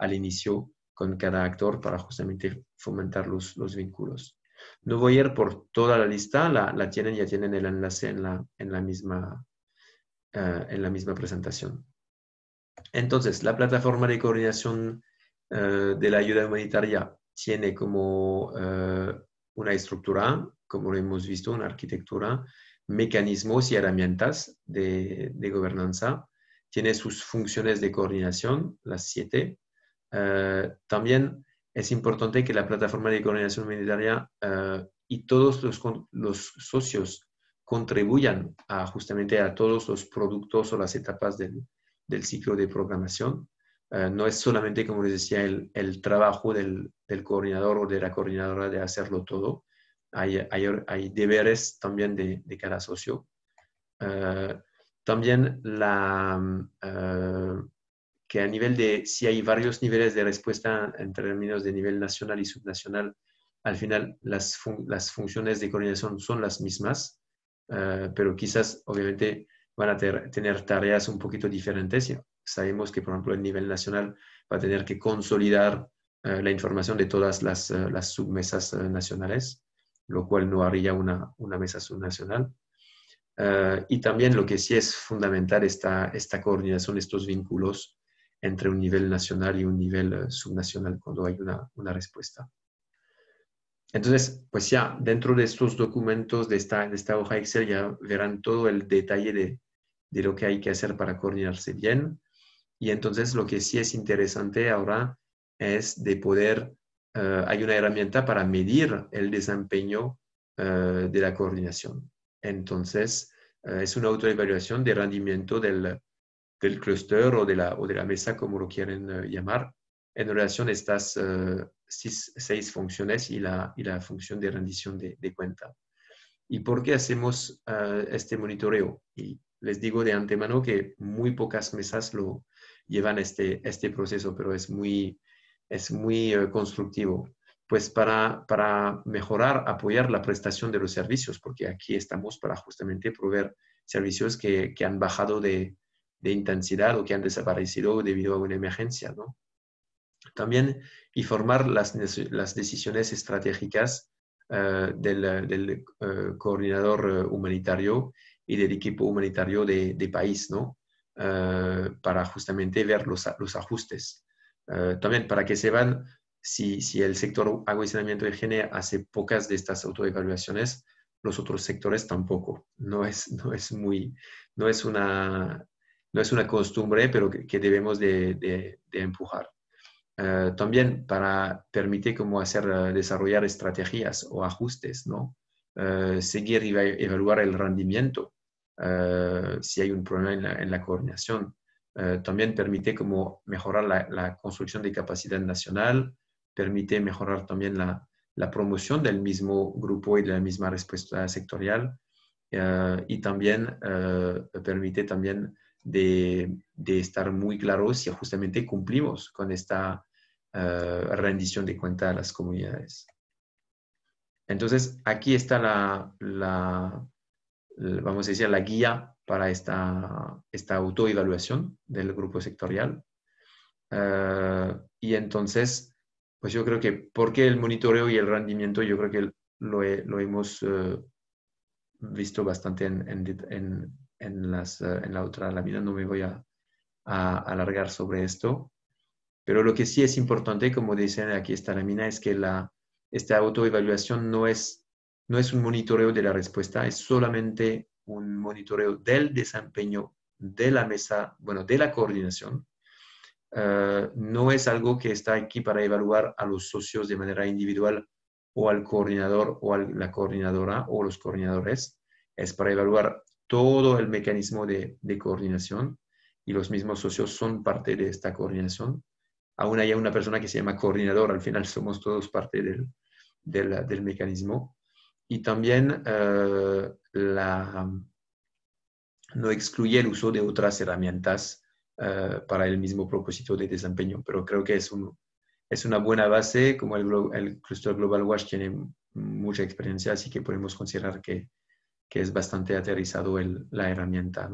al inicio con cada actor para justamente fomentar los, los vínculos. No voy a ir por toda la lista, la, la tienen, ya tienen el enlace en la, en la misma, eh, en la misma presentación. Entonces, la plataforma de coordinación eh, de la ayuda humanitaria tiene como eh, una estructura, como lo hemos visto, una arquitectura, mecanismos y herramientas de, de gobernanza. Tiene sus funciones de coordinación, las siete, eh, también es importante que la plataforma de coordinación humanitaria eh, y todos los, los, socios contribuyan a, justamente a todos los productos o las etapas del, del ciclo de programación. Eh, no es solamente, como les decía, el, el trabajo del, del, coordinador o de la coordinadora de hacerlo todo. Hay, hay, hay deberes también de, de cada socio. también la, que a nivel de, si hay varios niveles de respuesta en términos de nivel nacional y subnacional, al final las, funciones de coordinación son las mismas, eh, pero quizás obviamente van a tener tareas un poquito diferentes. Sabemos que, por ejemplo, el nivel nacional va a tener que consolidar eh, la información de todas las, eh, submesas nacionales, lo cual no haría una, mesa subnacional. y también lo que sí es fundamental esta, esta coordinación, estos vínculos entre un nivel nacional y un nivel eh, subnacional cuando hay una, respuesta. Entonces, pues ya dentro de estos documentos, de esta, de esta hoja Excel, ya verán todo el detalle de, lo que hay que hacer para coordinarse bien. Y entonces lo que sí es interesante ahora es de poder, eh, hay una herramienta para medir el desempeño eh, de la coordinación. Entonces, es una autoevaluación de rendimiento del, del clúster o, de la, mesa, como lo quieren eh, llamar, en relación a estas eh, seis, funciones y la, función de rendición de, cuenta. ¿Y por qué hacemos eh, este monitoreo? Y les digo de antemano que muy pocas mesas lo llevan este, este proceso, pero es muy, es muy constructivo. Pues para, para, mejorar, apoyar la prestación de los servicios, porque aquí estamos para justamente proveer servicios que han bajado de, de intensidad o que han desaparecido debido a una emergencia. ¿no? También informar las, las decisiones estratégicas eh, del, eh, coordinador eh, humanitario y del equipo humanitario de, país, ¿no? para justamente ver los, ajustes. también para que se van, si, el sector agua y saneamiento de higiene hace pocas de estas autoevaluaciones, los otros sectores tampoco. No es, no es, muy, no es una no es una costumbre, pero que, debemos de, empujar. Eh, también para permitir como hacer eh, desarrollar estrategias o ajustes, ¿no? Eh, seguir y evaluar el rendimiento si hay un problema en la, coordinación. también permite como mejorar la, construcción de capacidad nacional, permite mejorar también la, la, promoción del mismo grupo y de la misma respuesta sectorial y también permite también de, estar muy claros si justamente cumplimos con esta eh, rendición de cuenta a las comunidades. Entonces, aquí está la, vamos a decir, la guía para esta, esta autoevaluación del grupo sectorial. Eh, y entonces, pues yo creo que, porque el monitoreo y el rendimiento? Yo creo que lo, hemos eh, visto bastante en, en, eh, en la otra lámina, no me voy a, alargar sobre esto. Pero lo que sí es importante, como dicen aquí esta lámina, es que la, esta autoevaluación no es, no es un monitoreo de la respuesta, es solamente un monitoreo del desempeño de la mesa, bueno, de la coordinación. Eh, no es algo que está aquí para evaluar a los socios de manera individual o al coordinador o a la coordinadora o los coordinadores. Es para evaluar todo el mecanismo de, coordinación y los mismos socios son parte de esta coordinación. Aún hay una persona que se llama coordinador, al final [LAUGHS] somos todos parte del, mecanismo. Y también eh, no excluye el uso de otras herramientas eh, para el mismo propósito de desempeño, pero creo que es, una buena base, como el, el Cluster Global Watch tiene mucha experiencia, así que podemos considerar que, que es bastante aterrizado la herramienta,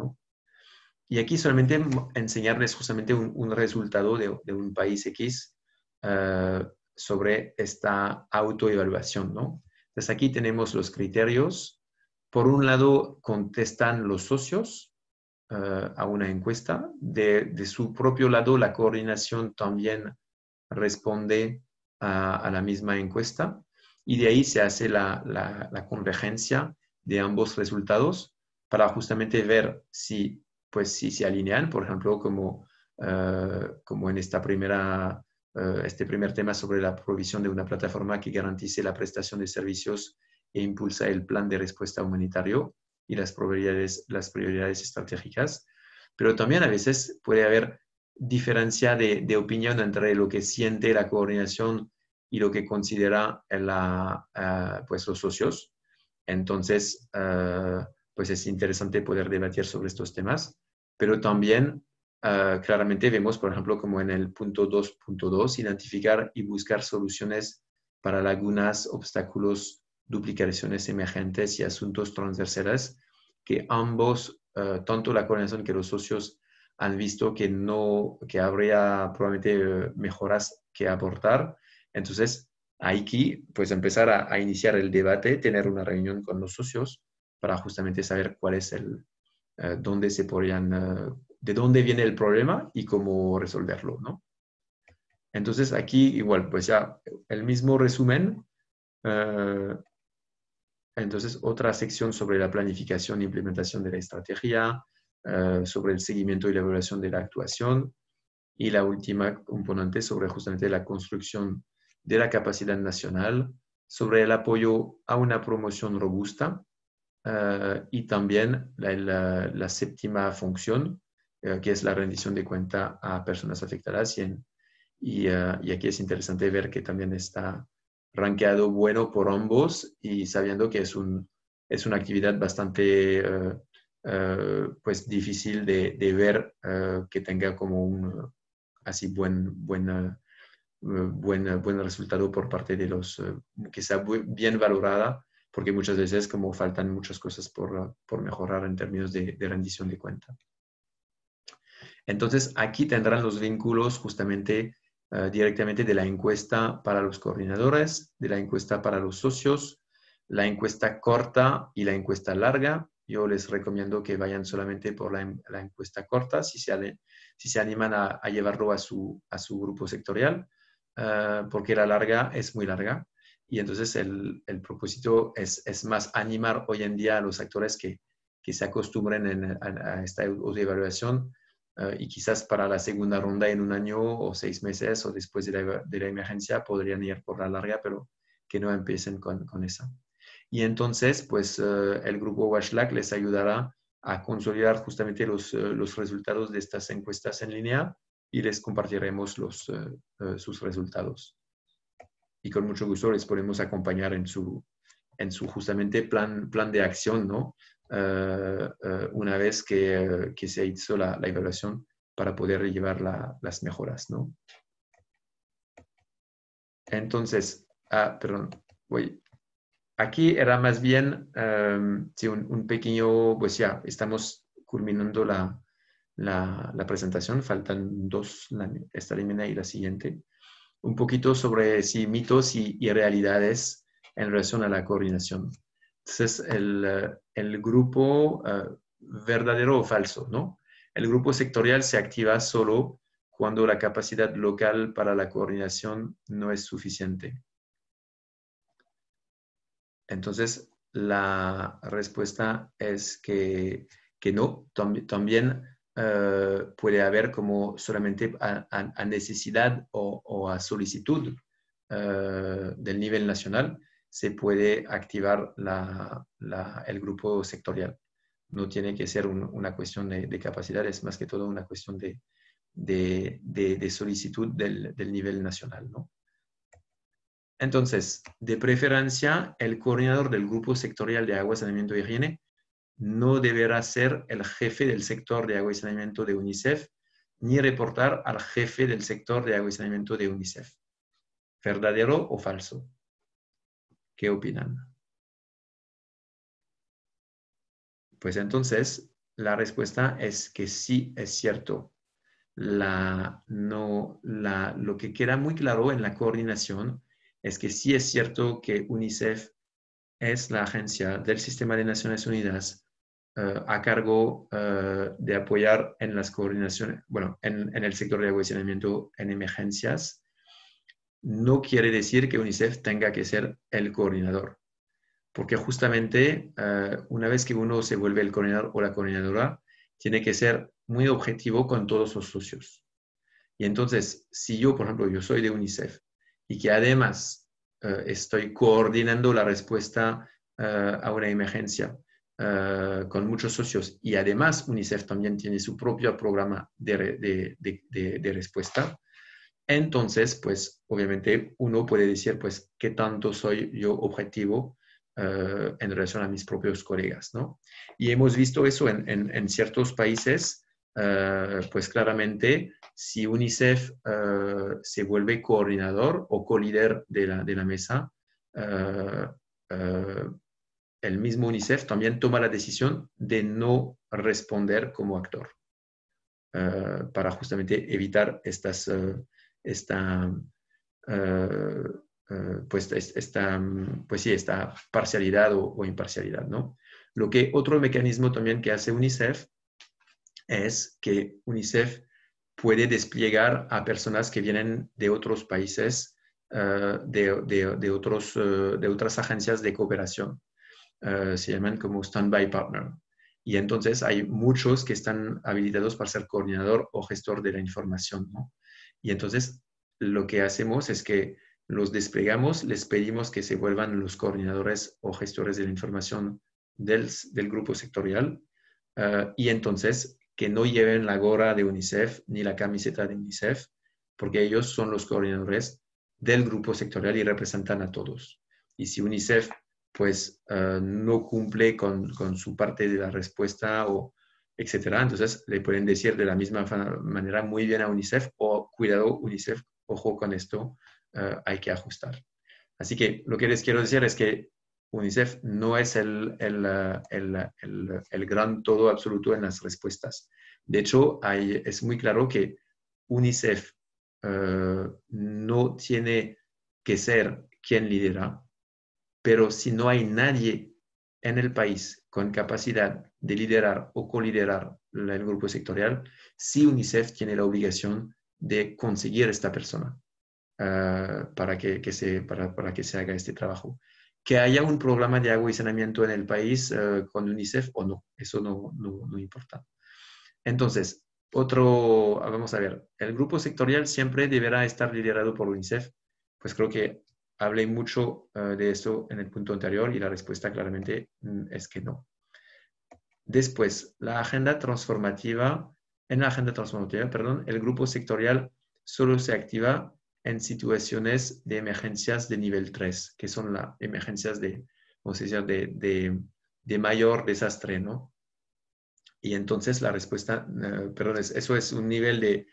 Y aquí solamente enseñarles justamente un, resultado de, un país X eh, sobre esta autoevaluación, ¿no? Entonces aquí tenemos los criterios. Por un lado, contestan los socios eh, a una encuesta. De, su propio lado, la coordinación también responde a, la misma encuesta. Y de ahí se hace la convergencia de ambos resultados para justamente ver si, pues, si se alinean, por ejemplo, como, eh, como en esta primera, eh, este primer tema sobre la provisión de una plataforma que garantice la prestación de servicios e impulsa el plan de respuesta humanitario y las prioridades, las prioridades estratégicas. Pero también a veces puede haber diferencia de, de opinión entre lo que siente la coordinación y lo que considera la, eh, pues los socios entonces, ah, pues es interesante poder debatir sobre estos temas, pero también ah, claramente vemos, por ejemplo, como en el punto 2.2, identificar y buscar soluciones para lagunas, obstáculos, duplicaciones emergentes y asuntos transversales, que ambos, ah, tanto la coordinación que los socios han visto que no, que habría probablemente eh, mejoras que aportar. Entonces, hay que pues, empezar a, iniciar el debate, tener una reunión con los socios para justamente saber cuál es el, eh, dónde se podrían, eh, de dónde viene el problema y cómo resolverlo, ¿no? Entonces aquí igual, pues ya el mismo resumen. Eh, entonces otra sección sobre la planificación e implementación de la estrategia, sobre el seguimiento y la evaluación de la actuación y la última componente sobre justamente la construcción de la capacidad nacional, sobre el apoyo a una promoción robusta eh, y también la, séptima función, eh, que es la rendición de cuenta a personas afectadas. Y, eh, y, aquí es interesante ver que también está rankeado bueno por ambos y sabiendo que es, un, es una actividad bastante pues difícil de, ver que tenga como un así buen, buen eh, buen, buen resultado por parte de los, eh, que sea bien valorada, porque muchas veces como faltan muchas cosas por, ah, por mejorar en términos de, rendición de cuenta. Entonces, aquí tendrán los vínculos justamente eh, directamente de la encuesta para los coordinadores, de la encuesta para los socios, la encuesta corta y la encuesta larga. Yo les recomiendo que vayan solamente por la, encuesta corta si se, si se animan a, a, llevarlo a su, a su grupo sectorial. Eh, porque la larga es muy larga. Y entonces el, el propósito es, es, más animar hoy en día a los actores que, que se acostumbren a, esta evaluación eh, y quizás para la segunda ronda en un año o seis meses o después de la, de la emergencia podrían ir por la larga, pero que no empiecen con, con esa. Y entonces, pues eh, el grupo Washlack les ayudará a consolidar justamente los, los resultados de estas encuestas en línea y les compartiremos los, eh, eh, sus resultados. Y con mucho gusto les podemos acompañar en su, en su justamente plan, plan de acción, ¿no? Eh, una vez que, que, se hizo la, la evaluación para poder llevar las mejoras, ¿no? Entonces, ah, perdón, voy. Aquí era más bien un, un, pequeño, pues ya estamos culminando la, la, presentación, faltan dos, esta línea y la siguiente, un poquito sobre si mitos y, realidades en relación a la coordinación. Entonces, el, eh, el grupo eh, verdadero o falso, ¿no? El grupo sectorial se activa solo cuando la capacidad local para la coordinación no es suficiente. Entonces, la respuesta es que, que no. También eh, puede haber como solamente a, necesidad o, a solicitud eh, del nivel nacional, se puede activar el grupo sectorial. No tiene que ser una cuestión de, de, capacidad, es más que todo una cuestión de, solicitud del, nivel nacional. Entonces, de preferencia, el coordinador del grupo sectorial de agua, saneamiento y higiene no deberá ser el jefe del sector de agua y saneamiento de UNICEF ni reportar al jefe del sector de agua y saneamiento de UNICEF. ¿Verdadero o falso? ¿Qué opinan? Pues entonces, la respuesta es que sí es cierto. lo que queda muy claro en la coordinación es que sí es cierto que UNICEF es la agencia del sistema de Naciones Unidas eh, a cargo eh, de apoyar en las coordinaciones, bueno, en, el sector de acondicionamiento en emergencias, no quiere decir que UNICEF tenga que ser el coordinador, porque justamente eh, una vez que uno se vuelve el coordinador o la coordinadora, tiene que ser muy objetivo con todos los socios. Y entonces, si yo, por ejemplo, yo soy de UNICEF y que además estoy coordinando la respuesta a una emergencia eh, con muchos socios y además UNICEF también tiene su propio programa de, de, de, respuesta, entonces, pues obviamente uno puede decir, pues, ¿qué tanto soy yo objetivo eh, en relación a mis propios colegas? ¿no? Y hemos visto eso en, en, en ciertos países. Eh, pues claramente, si UNICEF se vuelve coordinador o co-líder de la, de la, mesa, uh, el mismo UNICEF también toma la decisión de no responder como actor eh, para justamente evitar eh, esta, eh, pues, esta, pues esta parcialidad o, imparcialidad. ¿no? Lo que otro mecanismo también que hace UNICEF es que UNICEF puede desplegar a personas que vienen de otros países, de, otros, de otras agencias de cooperación. Eh, se llaman como standby partner. Y entonces hay muchos que están habilitados para ser coordinador o gestor de la información. Y entonces lo que hacemos es que los desplegamos, les pedimos que se vuelvan los coordinadores o gestores de la información del, grupo sectorial eh, y entonces que no lleven la gorra de UNICEF ni la camiseta de UNICEF, porque ellos son los coordinadores del grupo sectorial y representan a todos. Y si UNICEF pues ah, no cumple con, su parte de la respuesta o etcétera. Entonces le pueden decir de la misma manera muy bien a UNICEF o cuidado UNICEF, ojo con esto, ah, hay que ajustar. Así que lo que les quiero decir es que UNICEF no es el, el, ah, gran todo absoluto en las respuestas. De hecho, es muy claro que UNICEF no tiene que ser quien lidera pero si no hay nadie en el país con capacidad de liderar o coliderar el grupo sectorial, sí UNICEF tiene la obligación de conseguir esta persona ah, para, que, se, para, para, que se haga este trabajo. Que haya un programa de agua y saneamiento en el país ah, con UNICEF o no, eso no, no, no importa. Entonces, otro, ah, vamos a ver, el grupo sectorial siempre deberá estar liderado por UNICEF, pues creo que hablé mucho eh, de eso en el punto anterior y la respuesta claramente mm, es que no. Después, la agenda transformativa. En la agenda transformativa, perdón, el grupo sectorial solo se activa en situaciones de emergencias de nivel 3, que son las emergencias de, de, de, mayor desastre, ¿no? Y entonces la respuesta, eh, perdón, eso es un nivel de,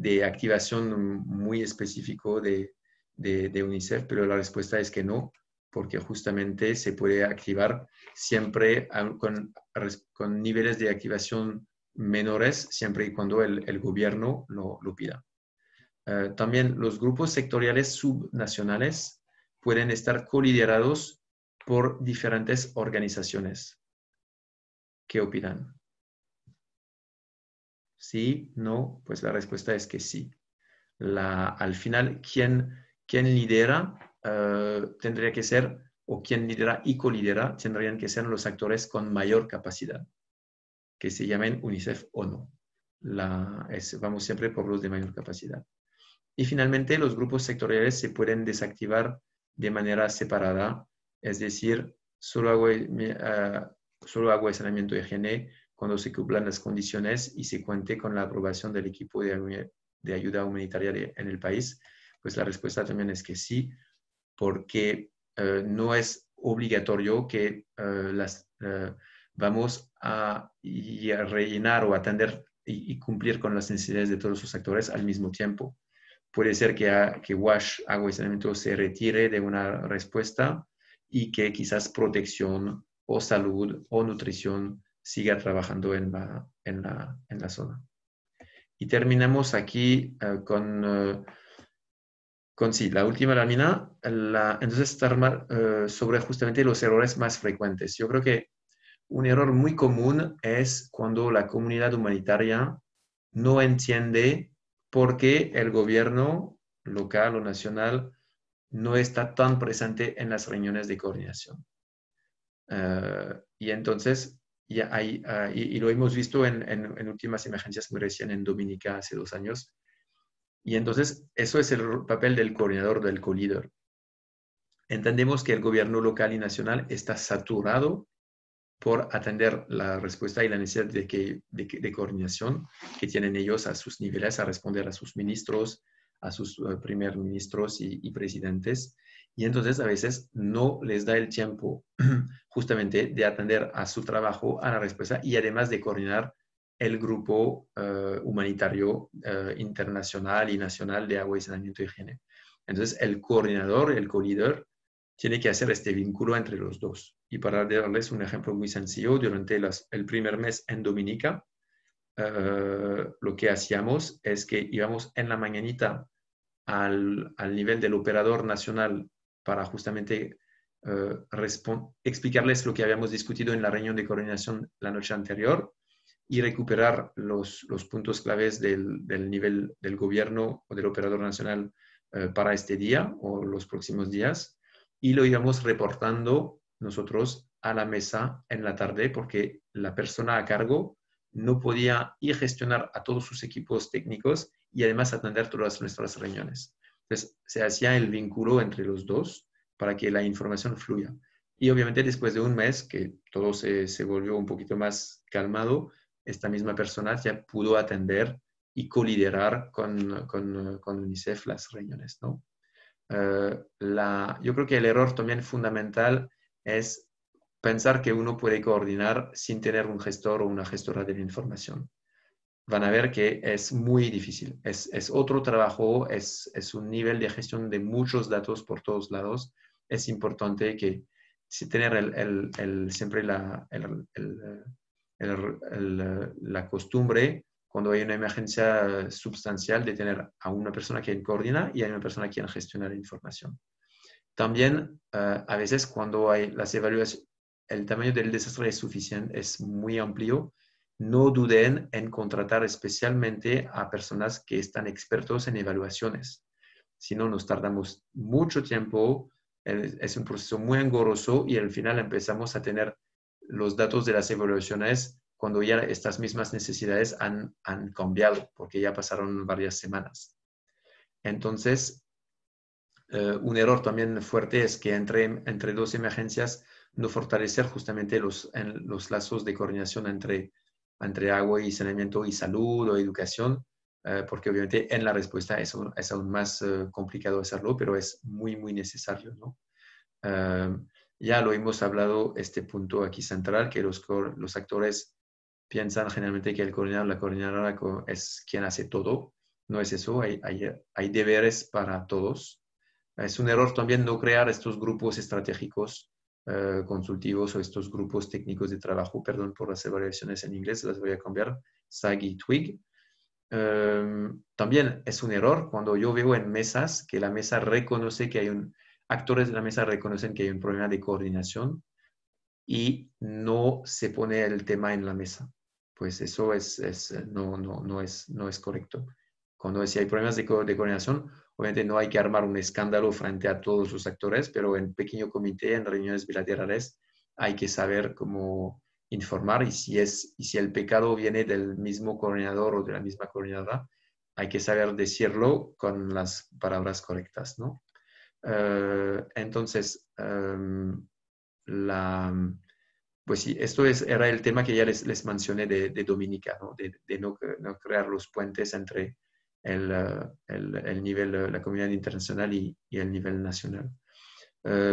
de activación muy específico de, de, UNICEF, pero la respuesta es que no, porque justamente se puede activar siempre con, niveles de activación menores, siempre y cuando el, gobierno lo, pida. Eh, también los grupos sectoriales subnacionales pueden estar coliderados por diferentes organizaciones. ¿Qué opinan? ¿Sí? ¿No? Pues la respuesta es que sí. al final, ¿quién quien lidera eh, tendría que ser, o quien lidera y colidera, tendrían que ser los actores con mayor capacidad, que se llamen UNICEF o no. vamos siempre por los de mayor capacidad. Y finalmente, los grupos sectoriales se pueden desactivar de manera separada, es decir, solo agua, eh, de saneamiento de higiene cuando se cumplan las condiciones y se cuente con la aprobación del equipo de, ayuda humanitaria en el país, pues la respuesta también es que sí, porque eh, no es obligatorio que eh, las, eh, vamos a, rellenar o atender y, cumplir con las necesidades de todos los actores al mismo tiempo. Puede ser que, ah, WASH, agua y saneamiento, se retire de una respuesta y que quizás protección o salud o nutrición siga trabajando en la, zona. Y terminamos aquí con con sí, la última lámina, entonces estar eh, sobre justamente los errores más frecuentes. Yo creo que un error muy común es cuando la comunidad humanitaria no entiende por qué el gobierno local o nacional no está tan presente en las reuniones de coordinación. Eh, y entonces, ya ah, y, lo hemos visto en, últimas emergencias muy recién en Dominica hace dos años, y entonces, eso es el papel del coordinador, del co-líder. Entendemos que el gobierno local y nacional está saturado por atender la respuesta y la necesidad de, coordinación que tienen ellos a sus niveles, a responder a sus ministros, a sus eh, primeros ministros y, presidentes. Y entonces a veces no les da el tiempo [CLEARS THROAT] justamente de atender a su trabajo, a la respuesta y además de coordinar el Grupo eh, Humanitario eh, Internacional y Nacional de Agua y Saneamiento y Higiene. Entonces, el coordinador, el co-líder, tiene que hacer este vínculo entre los dos. Y para darles un ejemplo muy sencillo, durante el primer mes en Dominica, eh, lo que hacíamos es que íbamos en la mañanita al, al nivel del operador nacional para justamente explicarles lo que habíamos discutido en la reunión de coordinación la noche anterior y recuperar los, puntos claves del, nivel del gobierno o del operador nacional eh, para este día o los próximos días. Y lo íbamos reportando nosotros a la mesa en la tarde porque la persona a cargo no podía ir gestionar a todos sus equipos técnicos y además atender todas nuestras reuniones. Entonces, se hacía el vínculo entre los dos para que la información fluya. Y obviamente después de un mes, que todo se volvió un poquito más calmado, esta misma persona ya pudo atender y coliderar con, UNICEF las reuniones. ¿no? Eh, la, yo creo que el error también fundamental es pensar que uno puede coordinar sin tener un gestor o una gestora de la información. Van a ver que es muy difícil, es, otro trabajo, es, un nivel de gestión de muchos datos por todos lados. Es importante que si tener el, el, siempre la, eh, la costumbre cuando hay una emergencia sustancial de tener a una persona que coordina y a una persona quien gestiona la información. También eh, a veces cuando hay las evaluaciones, el tamaño del desastre es suficiente, es muy amplio, no duden en contratar especialmente a personas que están expertos en evaluaciones. Si no, nos tardamos mucho tiempo, es un proceso muy engorroso y al final empezamos a tener los datos de las evaluaciones cuando ya estas mismas necesidades han, han cambiado, porque ya pasaron varias semanas. Entonces, eh, un error también fuerte es que entre, entre dos emergencias no fortalecer justamente los, los lazos de coordinación entre, entre agua y saneamiento y salud o educación, eh, porque obviamente en la respuesta es, es aún más eh, complicado hacerlo, pero es muy, muy necesario. ¿no? Ya lo hemos hablado, este punto aquí central, que los, los actores piensan generalmente que el coordinador, la coordinadora es quien hace todo. No es eso, hay, deberes para todos. Es un error también no crear estos grupos estratégicos eh, consultivos o estos grupos técnicos de trabajo. Perdón por las variaciones en inglés, las voy a cambiar. SAG y TWIG. Em, también es un error cuando yo veo en mesas que la mesa reconoce que hay un, actores de la mesa reconocen que hay un problema de coordinación y no se pone el tema en la mesa. Pues eso es, eh, no, no, no, es, no es correcto. Cuando si hay problemas de, de coordinación, obviamente no hay que armar un escándalo frente a todos los actores, pero en pequeño comité, en reuniones bilaterales, hay que saber cómo informar y si, es, y si el pecado viene del mismo coordinador o de la misma coordinadora, hay que saber decirlo con las palabras correctas, ¿no? Eh, entonces, em, la, pues sí, esto es, era el tema que ya les, les mencioné de, de Dominica, ¿no? de, de no, crear los puentes entre el, eh, el, el nivel, eh, la comunidad internacional y, el nivel nacional.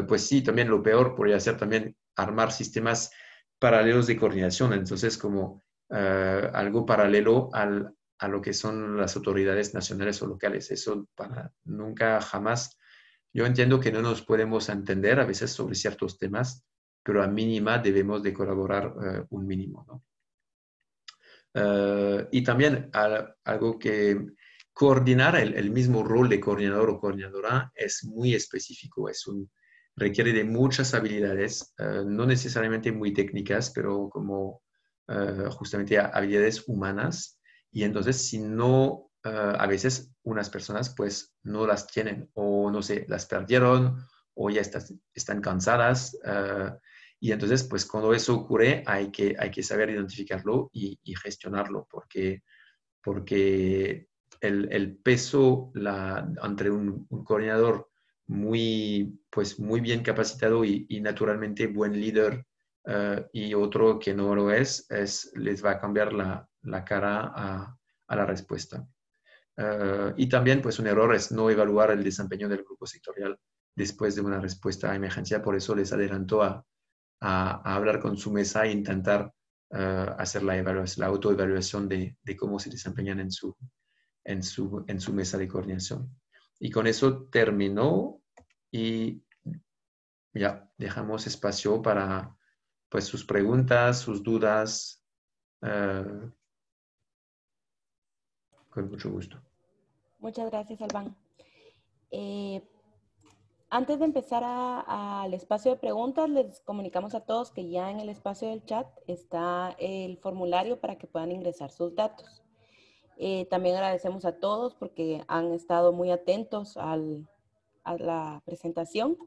pues sí, también lo peor podría ser también armar sistemas paralelos de coordinación, entonces como algo paralelo al, a lo que son las autoridades nacionales o locales. Eso para nunca jamás yo entiendo que no nos podemos entender a veces sobre ciertos temas, pero a mínima debemos de colaborar eh, un mínimo. Eh, y también algo que coordinar, el, mismo rol de coordinador o coordinadora es muy específico, es requiere de muchas habilidades, eh, no necesariamente muy técnicas, pero como justamente habilidades humanas. Y entonces si no eh, a veces unas personas pues no las tienen o no sé, las perdieron o ya están cansadas. Eh, y entonces pues cuando eso ocurre hay que, hay que saber identificarlo y, gestionarlo porque, porque el, peso la, entre un, coordinador muy, pues muy bien capacitado y, naturalmente buen líder eh, y otro que no lo es, es les va a cambiar la, la cara a, la respuesta. Ah, y también, pues, un error es no evaluar el desempeño del grupo sectorial después de una respuesta a emergencia. Por eso les adelantó a, a, hablar con su mesa e intentar ah, hacer la, evaluación, la autoevaluación de, de, cómo se desempeñan en su, en, su, en su mesa de coordinación. Y con eso terminó y ya dejamos espacio para pues, sus preguntas, sus dudas. Ah, con mucho gusto. Muchas gracias, Albán. Eh, antes de empezar al espacio de preguntas, les comunicamos a todos que ya en el espacio del chat está el formulario para que puedan ingresar sus datos. Eh, también agradecemos a todos porque han estado muy atentos a la presentación.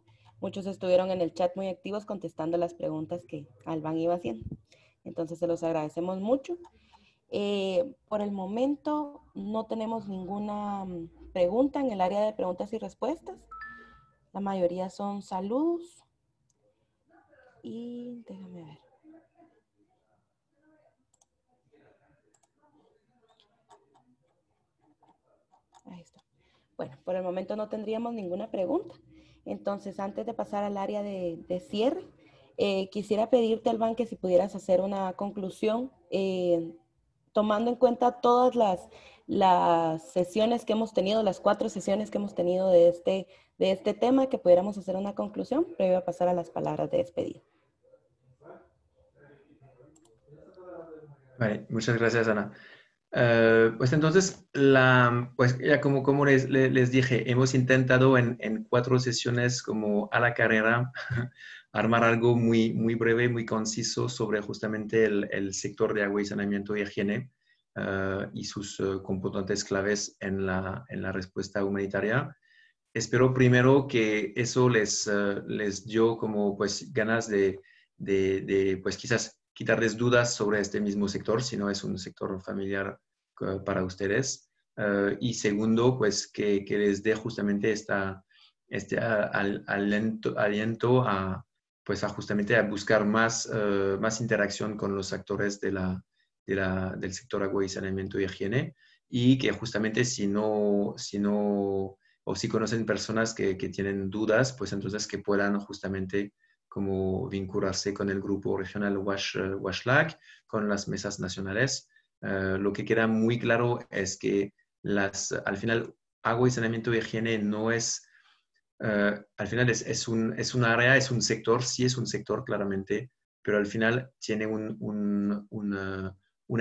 Muchos estuvieron en el chat muy activos contestando las preguntas que Alban iba haciendo. Entonces se los agradecemos mucho. Eh, por el momento no tenemos ninguna mm, pregunta en el área de preguntas y respuestas. La mayoría son saludos. Y déjame ver. Bueno, por el momento no tendríamos ninguna pregunta. Entonces, antes de pasar al área de, cierre, eh, quisiera pedirte, Alban, que si pudieras hacer una conclusión eh, tomando en cuenta todas las, las sesiones que hemos tenido, las cuatro sesiones que hemos tenido de este, de este tema, que pudiéramos hacer una conclusión previo a pasar a las palabras de despedida. muchas gracias, Ana. Eh, pues entonces, la, pues ya como, como les, les, dije, hemos intentado en, en cuatro sesiones como a la carrera armar algo muy, muy breve, muy conciso sobre justamente el, el sector de agua y saneamiento y higiene eh, y sus eh, componentes claves en la, en la, respuesta humanitaria. Espero primero que eso les, eh, les dio como pues ganas de, de, de, pues quizás quitarles dudas sobre este mismo sector, si no es un sector familiar para ustedes. y segundo, pues que, les dé justamente esta, este aliento, aliento a, pues justamente a buscar más, eh, más interacción con los actores de del sector agua y saneamiento y higiene y que justamente si no, si no o si conocen personas que, tienen dudas, pues entonces que puedan justamente como vincularse con el grupo regional Wash, eh, WashLAC, con las mesas nacionales. Eh, lo que queda muy claro es que las, al final agua y saneamiento y higiene no es eh, al final es, un, área, es un sector, sí es un sector claramente, pero al final tiene una,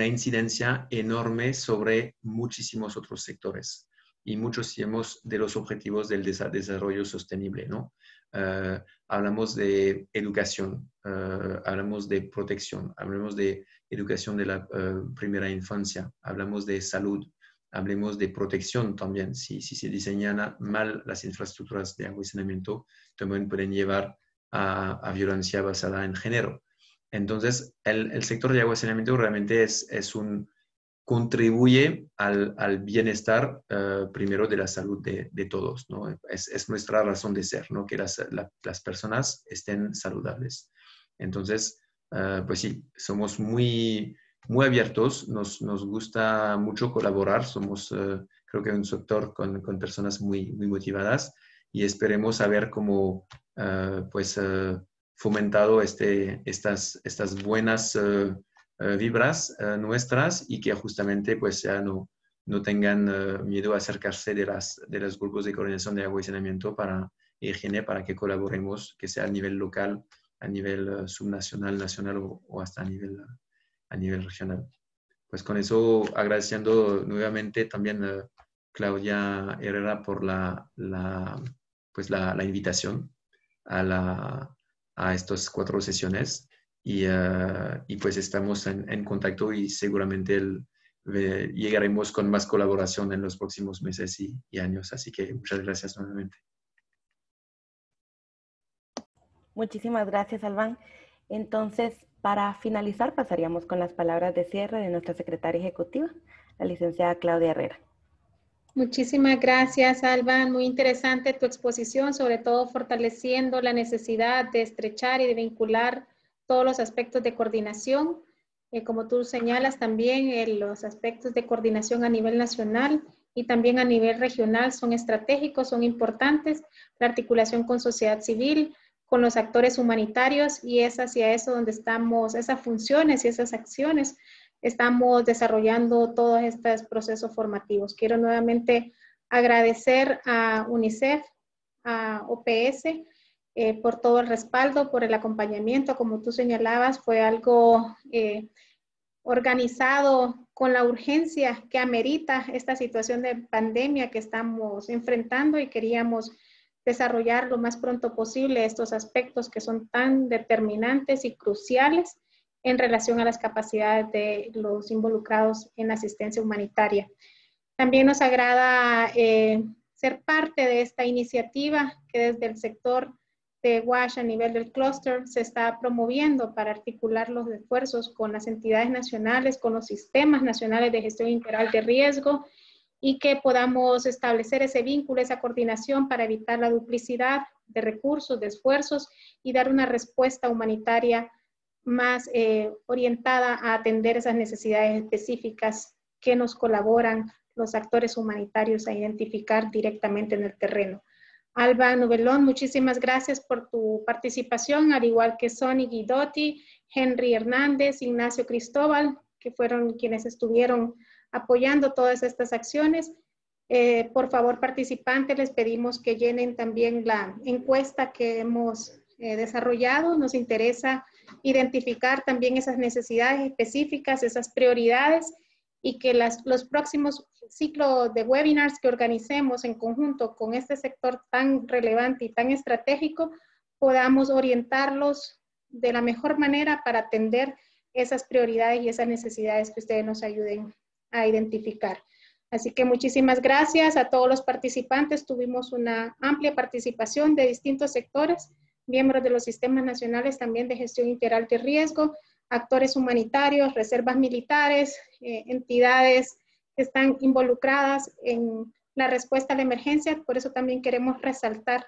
incidencia enorme sobre muchísimos otros sectores y muchos de los objetivos del desarrollo sostenible, ¿no? Eh, hablamos de educación, eh, hablamos de protección, hablamos de educación de la primera infancia, hablamos de salud, hablemos de protección también. Si, si se diseñan mal las infraestructuras de agua y saneamiento, también pueden llevar a, violencia basada en género. Entonces, el, sector de agua y saneamiento realmente es, es un, contribuye al, bienestar eh, primero de la salud de, todos. ¿no? Es, nuestra razón de ser, ¿no? que las, las personas estén saludables. Entonces, eh, pues sí, somos muy, muy abiertos, nos, nos gusta mucho colaborar, somos eh, creo que un sector con, con, personas muy, muy motivadas y esperemos haber como eh, pues eh, fomentado este, estas, estas buenas vibras nuestras y que justamente pues ya no, no tengan miedo a acercarse de, las, de los grupos de coordinación de agua y saneamiento para, higiene para que colaboremos, que sea a nivel local, a nivel subnacional, nacional o, o hasta a nivel a nivel regional. Pues con eso agradeciendo nuevamente también a Claudia Herrera por la, la pues la, invitación a, la, a estas cuatro sesiones y, eh, y pues estamos en, contacto y seguramente llegaremos con más colaboración en los próximos meses y, y años. Así que muchas gracias nuevamente. Muchísimas gracias, Albán. Entonces, para finalizar, pasaríamos con las palabras de cierre de nuestra secretaria ejecutiva, la licenciada Claudia Herrera. Muchísimas gracias, Alba. Muy interesante tu exposición, sobre todo fortaleciendo la necesidad de estrechar y de vincular todos los aspectos de coordinación. Eh, como tú señalas, también eh, los aspectos de coordinación a nivel nacional y también a nivel regional son estratégicos, son importantes. La articulación con sociedad civil, con los actores humanitarios y es hacia eso donde estamos, esas funciones y esas acciones, estamos desarrollando todos estos procesos formativos. Quiero nuevamente agradecer a UNICEF, a OPS, eh, por todo el respaldo, por el acompañamiento. Como tú señalabas, fue algo eh, organizado con la urgencia que amerita esta situación de pandemia que estamos enfrentando y queríamos desarrollar lo más pronto posible estos aspectos que son tan determinantes y cruciales en relación a las capacidades de los involucrados en asistencia humanitaria. También nos agrada eh, ser parte de esta iniciativa que desde el sector de WASH a nivel del clúster se está promoviendo para articular los esfuerzos con las entidades nacionales, con los sistemas nacionales de gestión integral de riesgo y que podamos establecer ese vínculo, esa coordinación para evitar la duplicidad de recursos, de esfuerzos y dar una respuesta humanitaria más eh, orientada a atender esas necesidades específicas que nos colaboran los actores humanitarios a identificar directamente en el terreno. Alba Novelón, muchísimas gracias por tu participación, al igual que Sonny Guidotti, Henry Hernández, Ignacio Cristóbal, que fueron quienes estuvieron apoyando todas estas acciones. Eh, por favor, participantes, les pedimos que llenen también la encuesta que hemos eh, desarrollado. Nos interesa identificar también esas necesidades específicas, esas prioridades y que las, los próximos ciclos de webinars que organicemos en conjunto con este sector tan relevante y tan estratégico, podamos orientarlos de la mejor manera para atender esas prioridades y esas necesidades que ustedes nos ayuden a identificar. Así que muchísimas gracias a todos los participantes. Tuvimos una amplia participación de distintos sectores, miembros de los sistemas nacionales también de gestión integral de riesgo, actores humanitarios, reservas militares, eh, entidades que están involucradas en la respuesta a la emergencia. Por eso también queremos resaltar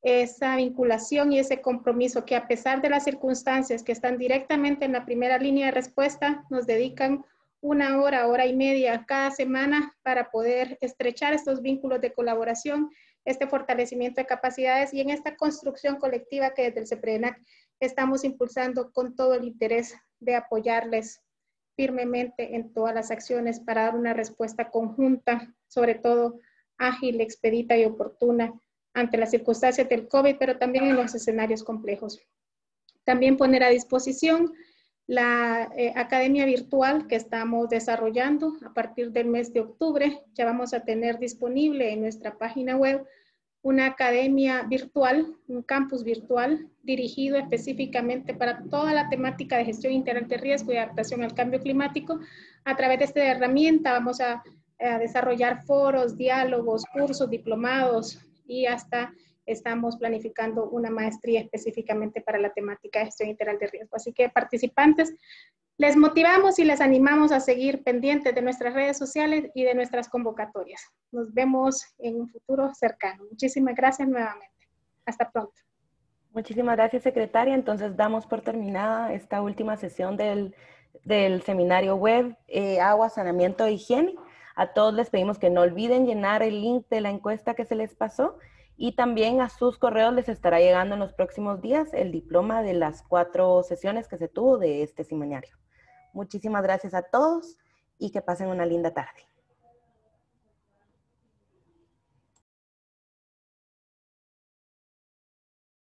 esa vinculación y ese compromiso que a pesar de las circunstancias que están directamente en la primera línea de respuesta, nos dedican una hora, hora y media cada semana para poder estrechar estos vínculos de colaboración, este fortalecimiento de capacidades y en esta construcción colectiva que desde el CEPRENAC estamos impulsando con todo el interés de apoyarles firmemente en todas las acciones para dar una respuesta conjunta, sobre todo ágil, expedita y oportuna ante las circunstancias del COVID, pero también en los escenarios complejos. También poner a disposición la eh, academia virtual que estamos desarrollando a partir del mes de octubre. Ya vamos a tener disponible en nuestra página web una academia virtual, un campus virtual dirigido específicamente para toda la temática de gestión integral de riesgo y adaptación al cambio climático. A través de esta herramienta vamos a desarrollar foros, diálogos, cursos, diplomados y hasta estamos planificando una maestría específicamente para la temática de gestión integral de riesgo. Así que participantes, les motivamos y les animamos a seguir pendientes de nuestras redes sociales y de nuestras convocatorias. Nos vemos en un futuro cercano. Muchísimas gracias nuevamente. Hasta pronto. Muchísimas gracias, secretaria. Entonces damos por terminada esta última sesión del, seminario web eh, Agua, Sanamiento e Higiene. A todos les pedimos que no olviden llenar el link de la encuesta que se les pasó y también a sus correos les estará llegando en los próximos días el diploma de las cuatro sesiones que se tuvo de este seminario. Muchísimas gracias a todos y que pasen una linda tarde.